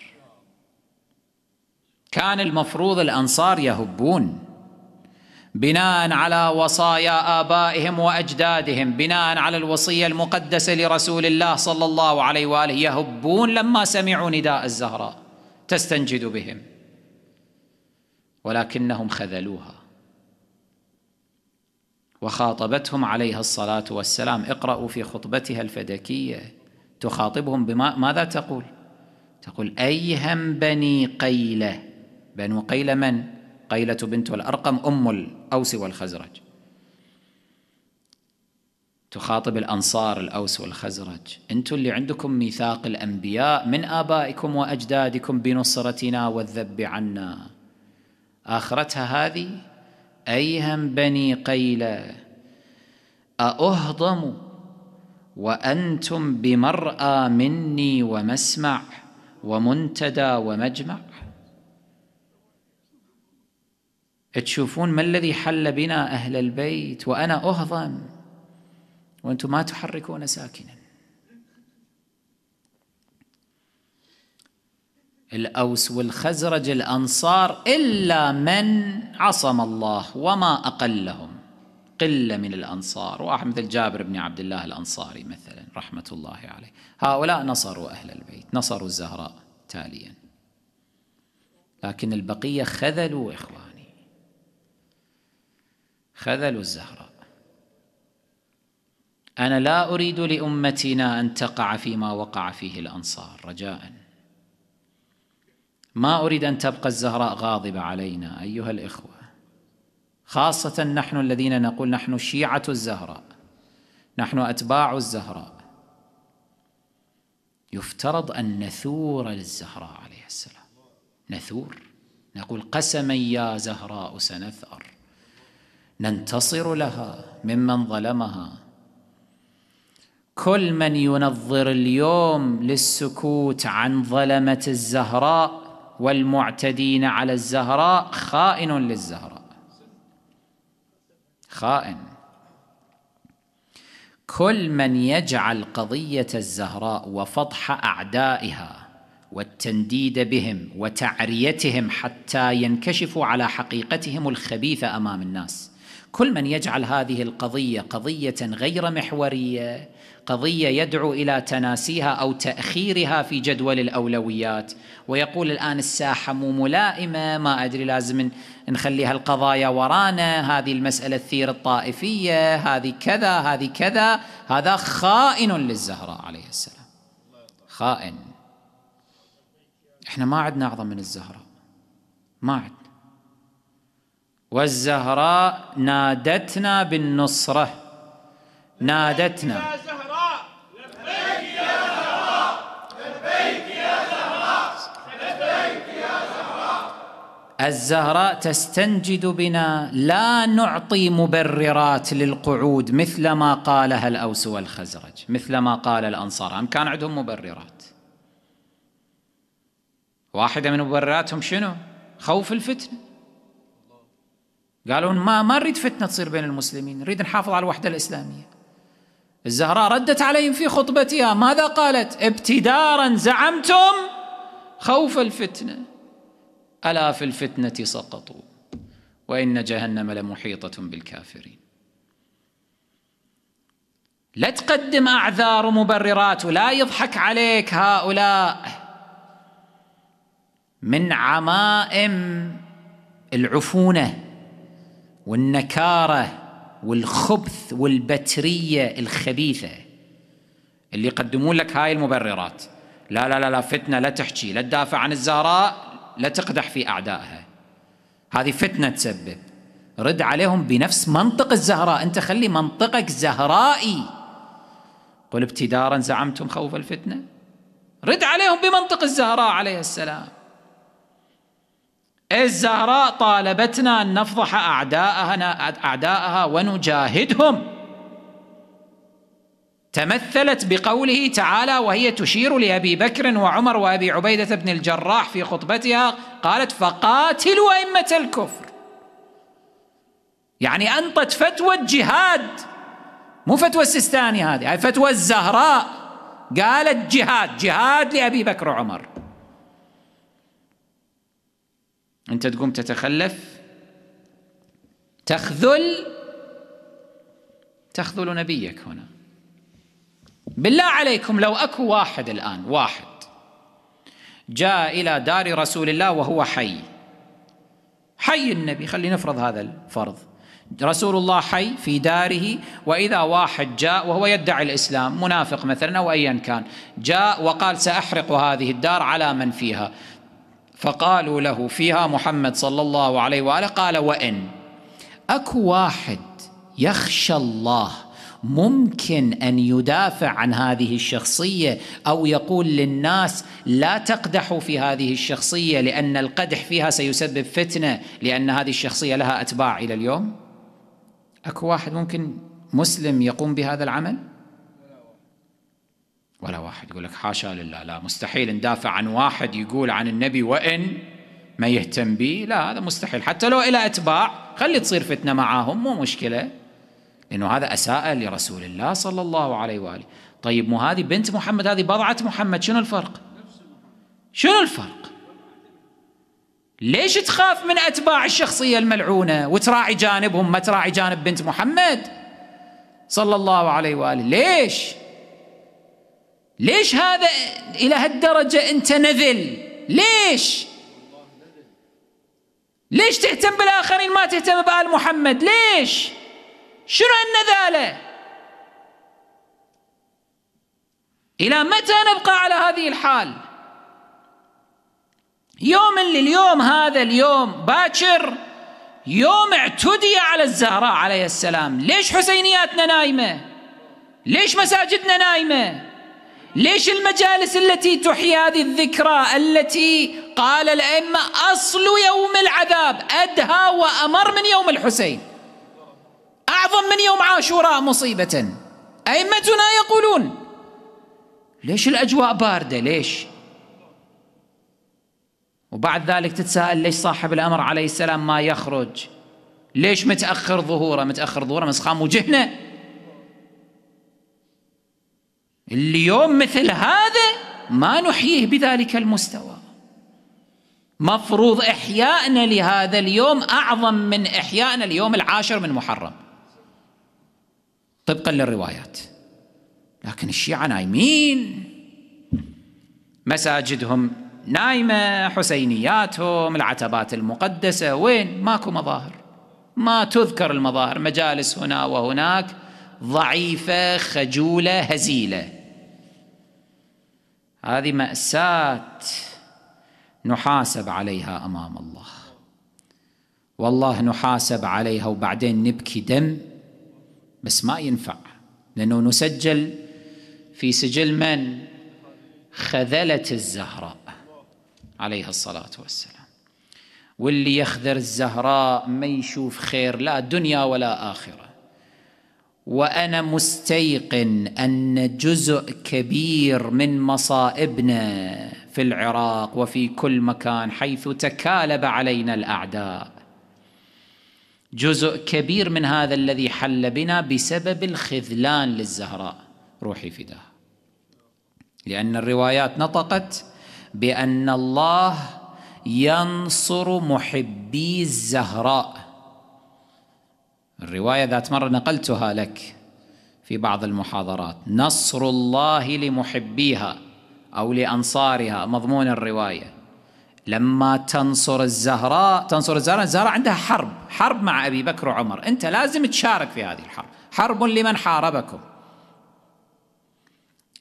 كان المفروض الأنصار يهبون بناء على وصايا آبائهم وأجدادهم بناء على الوصية المقدسة لرسول الله صلى الله عليه وآله يهبون لما سمعوا نداء الزهراء تستنجد بهم ولكنهم خذلوها وخاطبتهم عليها الصلاة والسلام اقرأوا في خطبتها الفدكية تخاطبهم بما ماذا تقول؟ تقول أيهم بني قيله بنو قيل من؟ قيلة بنت الأرقم أم الأوس والخزرج تخاطب الأنصار الأوس والخزرج أنتم اللي عندكم ميثاق الأنبياء من آبائكم وأجدادكم بنصرتنا والذب عنا آخرتها هذه أيهم بني قيلة أأهضم وأنتم بمرأى مني ومسمع ومنتدى ومجمع تشوفون ما الذي حل بنا أهل البيت وأنا أهضم وأنتم ما تحركون ساكنا الأوس والخزرج الأنصار إلا من عصم الله وما أقلهم قلة من الأنصار واحد مثل جابر بن عبد الله الأنصاري مثلا رحمة الله عليه هؤلاء نصروا أهل البيت نصروا الزهراء تاليا لكن البقية خذلوا إخوة خذلوا الزهراء أنا لا أريد لأمتنا أن تقع فيما وقع فيه الأنصار رجاء ما أريد أن تبقى الزهراء غاضبة علينا أيها الإخوة خاصة نحن الذين نقول نحن شيعة الزهراء نحن أتباع الزهراء يفترض أن نثور للزهراء عليه السلام نثور نقول قسما يا زهراء سنثأر ننتصر لها ممن ظلمها كل من ينظر اليوم للسكوت عن ظلمه الزهراء والمعتدين على الزهراء خائن للزهراء خائن كل من يجعل قضيه الزهراء وفضح اعدائها والتنديد بهم وتعريتهم حتى ينكشفوا على حقيقتهم الخبيثه امام الناس كل من يجعل هذه القضيه قضيه غير محوريه قضيه يدعو الى تناسيها او تاخيرها في جدول الاولويات ويقول الان الساحه مو ملائمه ما ادري لازم نخلي هالقضايا ورانا هذه المساله تثير الطائفيه هذه كذا هذه كذا هذا خائن للزهراء عليه السلام خائن احنا ما عندنا اعظم من الزهراء ما عندنا والزهراء نادتنا بالنصرة نادتنا الزهراء تستنجد بنا لا نعطي مبررات للقعود مثل ما قالها الأوس والخزرج مثل ما قال الأنصار هم كان عندهم مبررات واحدة من مبرراتهم شنو؟ خوف الفتنة قالوا ما ما نريد فتنه تصير بين المسلمين نريد نحافظ على الوحده الاسلاميه الزهراء ردت عليهم في خطبتها ماذا قالت ابتدارا زعمتم خوف الفتنه الا في الفتنه سقطوا وان جهنم لمحيطه بالكافرين لا تقدم اعذار ومبررات ولا يضحك عليك هؤلاء من عمائم العفونه والنكاره والخبث والبتريه الخبيثه اللي يقدمون لك هاي المبررات لا لا لا فتنه لا تحكي لا تدافع عن الزهراء لا تقدح في اعدائها هذه فتنه تسبب رد عليهم بنفس منطق الزهراء انت خلي منطقك زهرائي قل ابتدارا زعمتم خوف الفتنه رد عليهم بمنطق الزهراء عليه السلام الزهراء طالبتنا أن نفضح أعداءنا أعداءها ونجاهدهم تمثلت بقوله تعالى وهي تشير لأبي بكر وعمر وأبي عبيدة بن الجراح في خطبتها قالت فقاتلوا أئمة الكفر يعني أنطت فتوى الجهاد مو فتوى السيستاني هذه فتوى الزهراء قالت جهاد جهاد لأبي بكر وعمر انت تقوم تتخلف تخذل تخذل نبيك هنا بالله عليكم لو اكو واحد الان واحد جاء الى دار رسول الله وهو حي حي النبي خلينا نفرض هذا الفرض رسول الله حي في داره واذا واحد جاء وهو يدعي الاسلام منافق مثلا او ايا كان جاء وقال ساحرق هذه الدار على من فيها فقالوا له فيها محمد صلى الله عليه واله قال وان اكو واحد يخشى الله ممكن ان يدافع عن هذه الشخصيه او يقول للناس لا تقدحوا في هذه الشخصيه لان القدح فيها سيسبب فتنه لان هذه الشخصيه لها اتباع الى اليوم اكو واحد ممكن مسلم يقوم بهذا العمل ولا واحد يقول لك حاشا لله لا مستحيل ندافع عن واحد يقول عن النبي وإن ما يهتم به لا هذا مستحيل حتى لو إلى أتباع خلي تصير فتنة معاهم مو مشكلة لأنه هذا أساء لرسول الله صلى الله عليه وآله طيب مو هذه بنت محمد هذه بضعة محمد شنو الفرق شنو الفرق ليش تخاف من أتباع الشخصية الملعونة وتراعي جانبهم ما تراعي جانب بنت محمد صلى الله عليه وآله ليش ليش هذا إلى هالدرجة أنت نذل ليش ليش تهتم بالآخرين ما تهتم بآل محمد ليش شنو النذالة إلى متى نبقى على هذه الحال يوم لليوم هذا اليوم باكر يوم اعتدي على الزهراء عليه السلام ليش حسينياتنا نايمة ليش مساجدنا نايمه ليش المجالس التي تحيي هذه الذكرى التي قال الأئمة أصل يوم العذاب أدهى وأمر من يوم الحسين أعظم من يوم عاشوراء مصيبة أئمتنا يقولون ليش الأجواء باردة ليش وبعد ذلك تتساءل ليش صاحب الأمر عليه السلام ما يخرج ليش متأخر ظهوره متأخر ظهوره مسخام وجهنا اليوم مثل هذا ما نحييه بذلك المستوى مفروض إحيائنا لهذا اليوم أعظم من إحيائنا اليوم العاشر من محرم طبقا للروايات لكن الشيعة نايمين مساجدهم نايمة حسينياتهم العتبات المقدسة وين ماكو مظاهر ما تذكر المظاهر مجالس هنا وهناك ضعيفة خجولة هزيلة هذه مأساة نحاسب عليها أمام الله والله نحاسب عليها وبعدين نبكي دم بس ما ينفع لأنه نسجل في سجل من خذلت الزهراء عليها الصلاة والسلام واللي يخذر الزهراء ما يشوف خير لا دنيا ولا آخرة وانا مستيقن ان جزء كبير من مصائبنا في العراق وفي كل مكان حيث تكالب علينا الاعداء جزء كبير من هذا الذي حل بنا بسبب الخذلان للزهراء روحي فداها لان الروايات نطقت بان الله ينصر محبي الزهراء الرواية ذات مرة نقلتها لك في بعض المحاضرات نصر الله لمحبيها أو لأنصارها مضمون الرواية لما تنصر الزهراء تنصر الزهراء الزهراء عندها حرب حرب مع أبي بكر وعمر أنت لازم تشارك في هذه الحرب حرب لمن حاربكم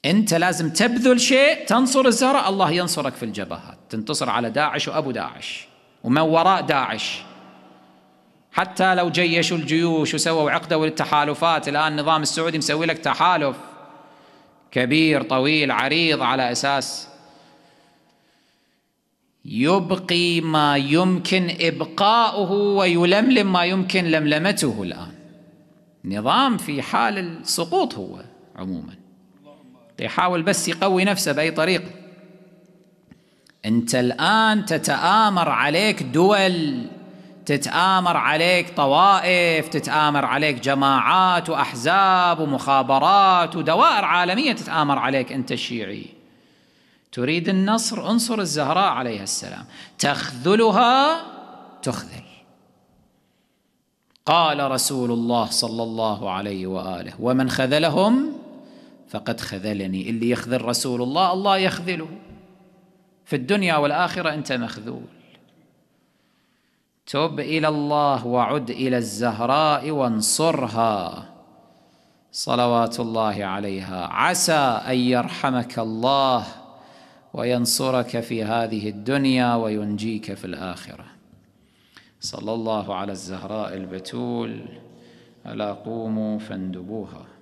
أنت لازم تبذل شيء تنصر الزهراء الله ينصرك في الجبهات تنتصر على داعش وأبو داعش ومن وراء داعش حتى لو جيشوا الجيوش وسووا عقدة للتحالفات الآن النظام السعودي مسوي لك تحالف كبير طويل عريض على أساس يبقي ما يمكن إبقاؤه ويلملم ما يمكن لملمته الآن نظام في حال السقوط هو عموما يحاول بس يقوي نفسه بأي طريقة أنت الآن تتآمر عليك دول تتآمر عليك طوائف تتآمر عليك جماعات وأحزاب ومخابرات ودوائر عالمية تتآمر عليك أنت الشيعي تريد النصر انصر الزهراء عليها السلام تخذلها تخذل قال رسول الله صلى الله عليه وآله ومن خذلهم فقد خذلني اللي يخذل رسول الله الله يخذله في الدنيا والآخرة أنت مخذول تب إلى الله وعد إلى الزهراء وانصرها صلوات الله عليها عسى أن يرحمك الله وينصرك في هذه الدنيا وينجيك في الآخرة صلى الله على الزهراء البتول ألا قوموا فاندبوها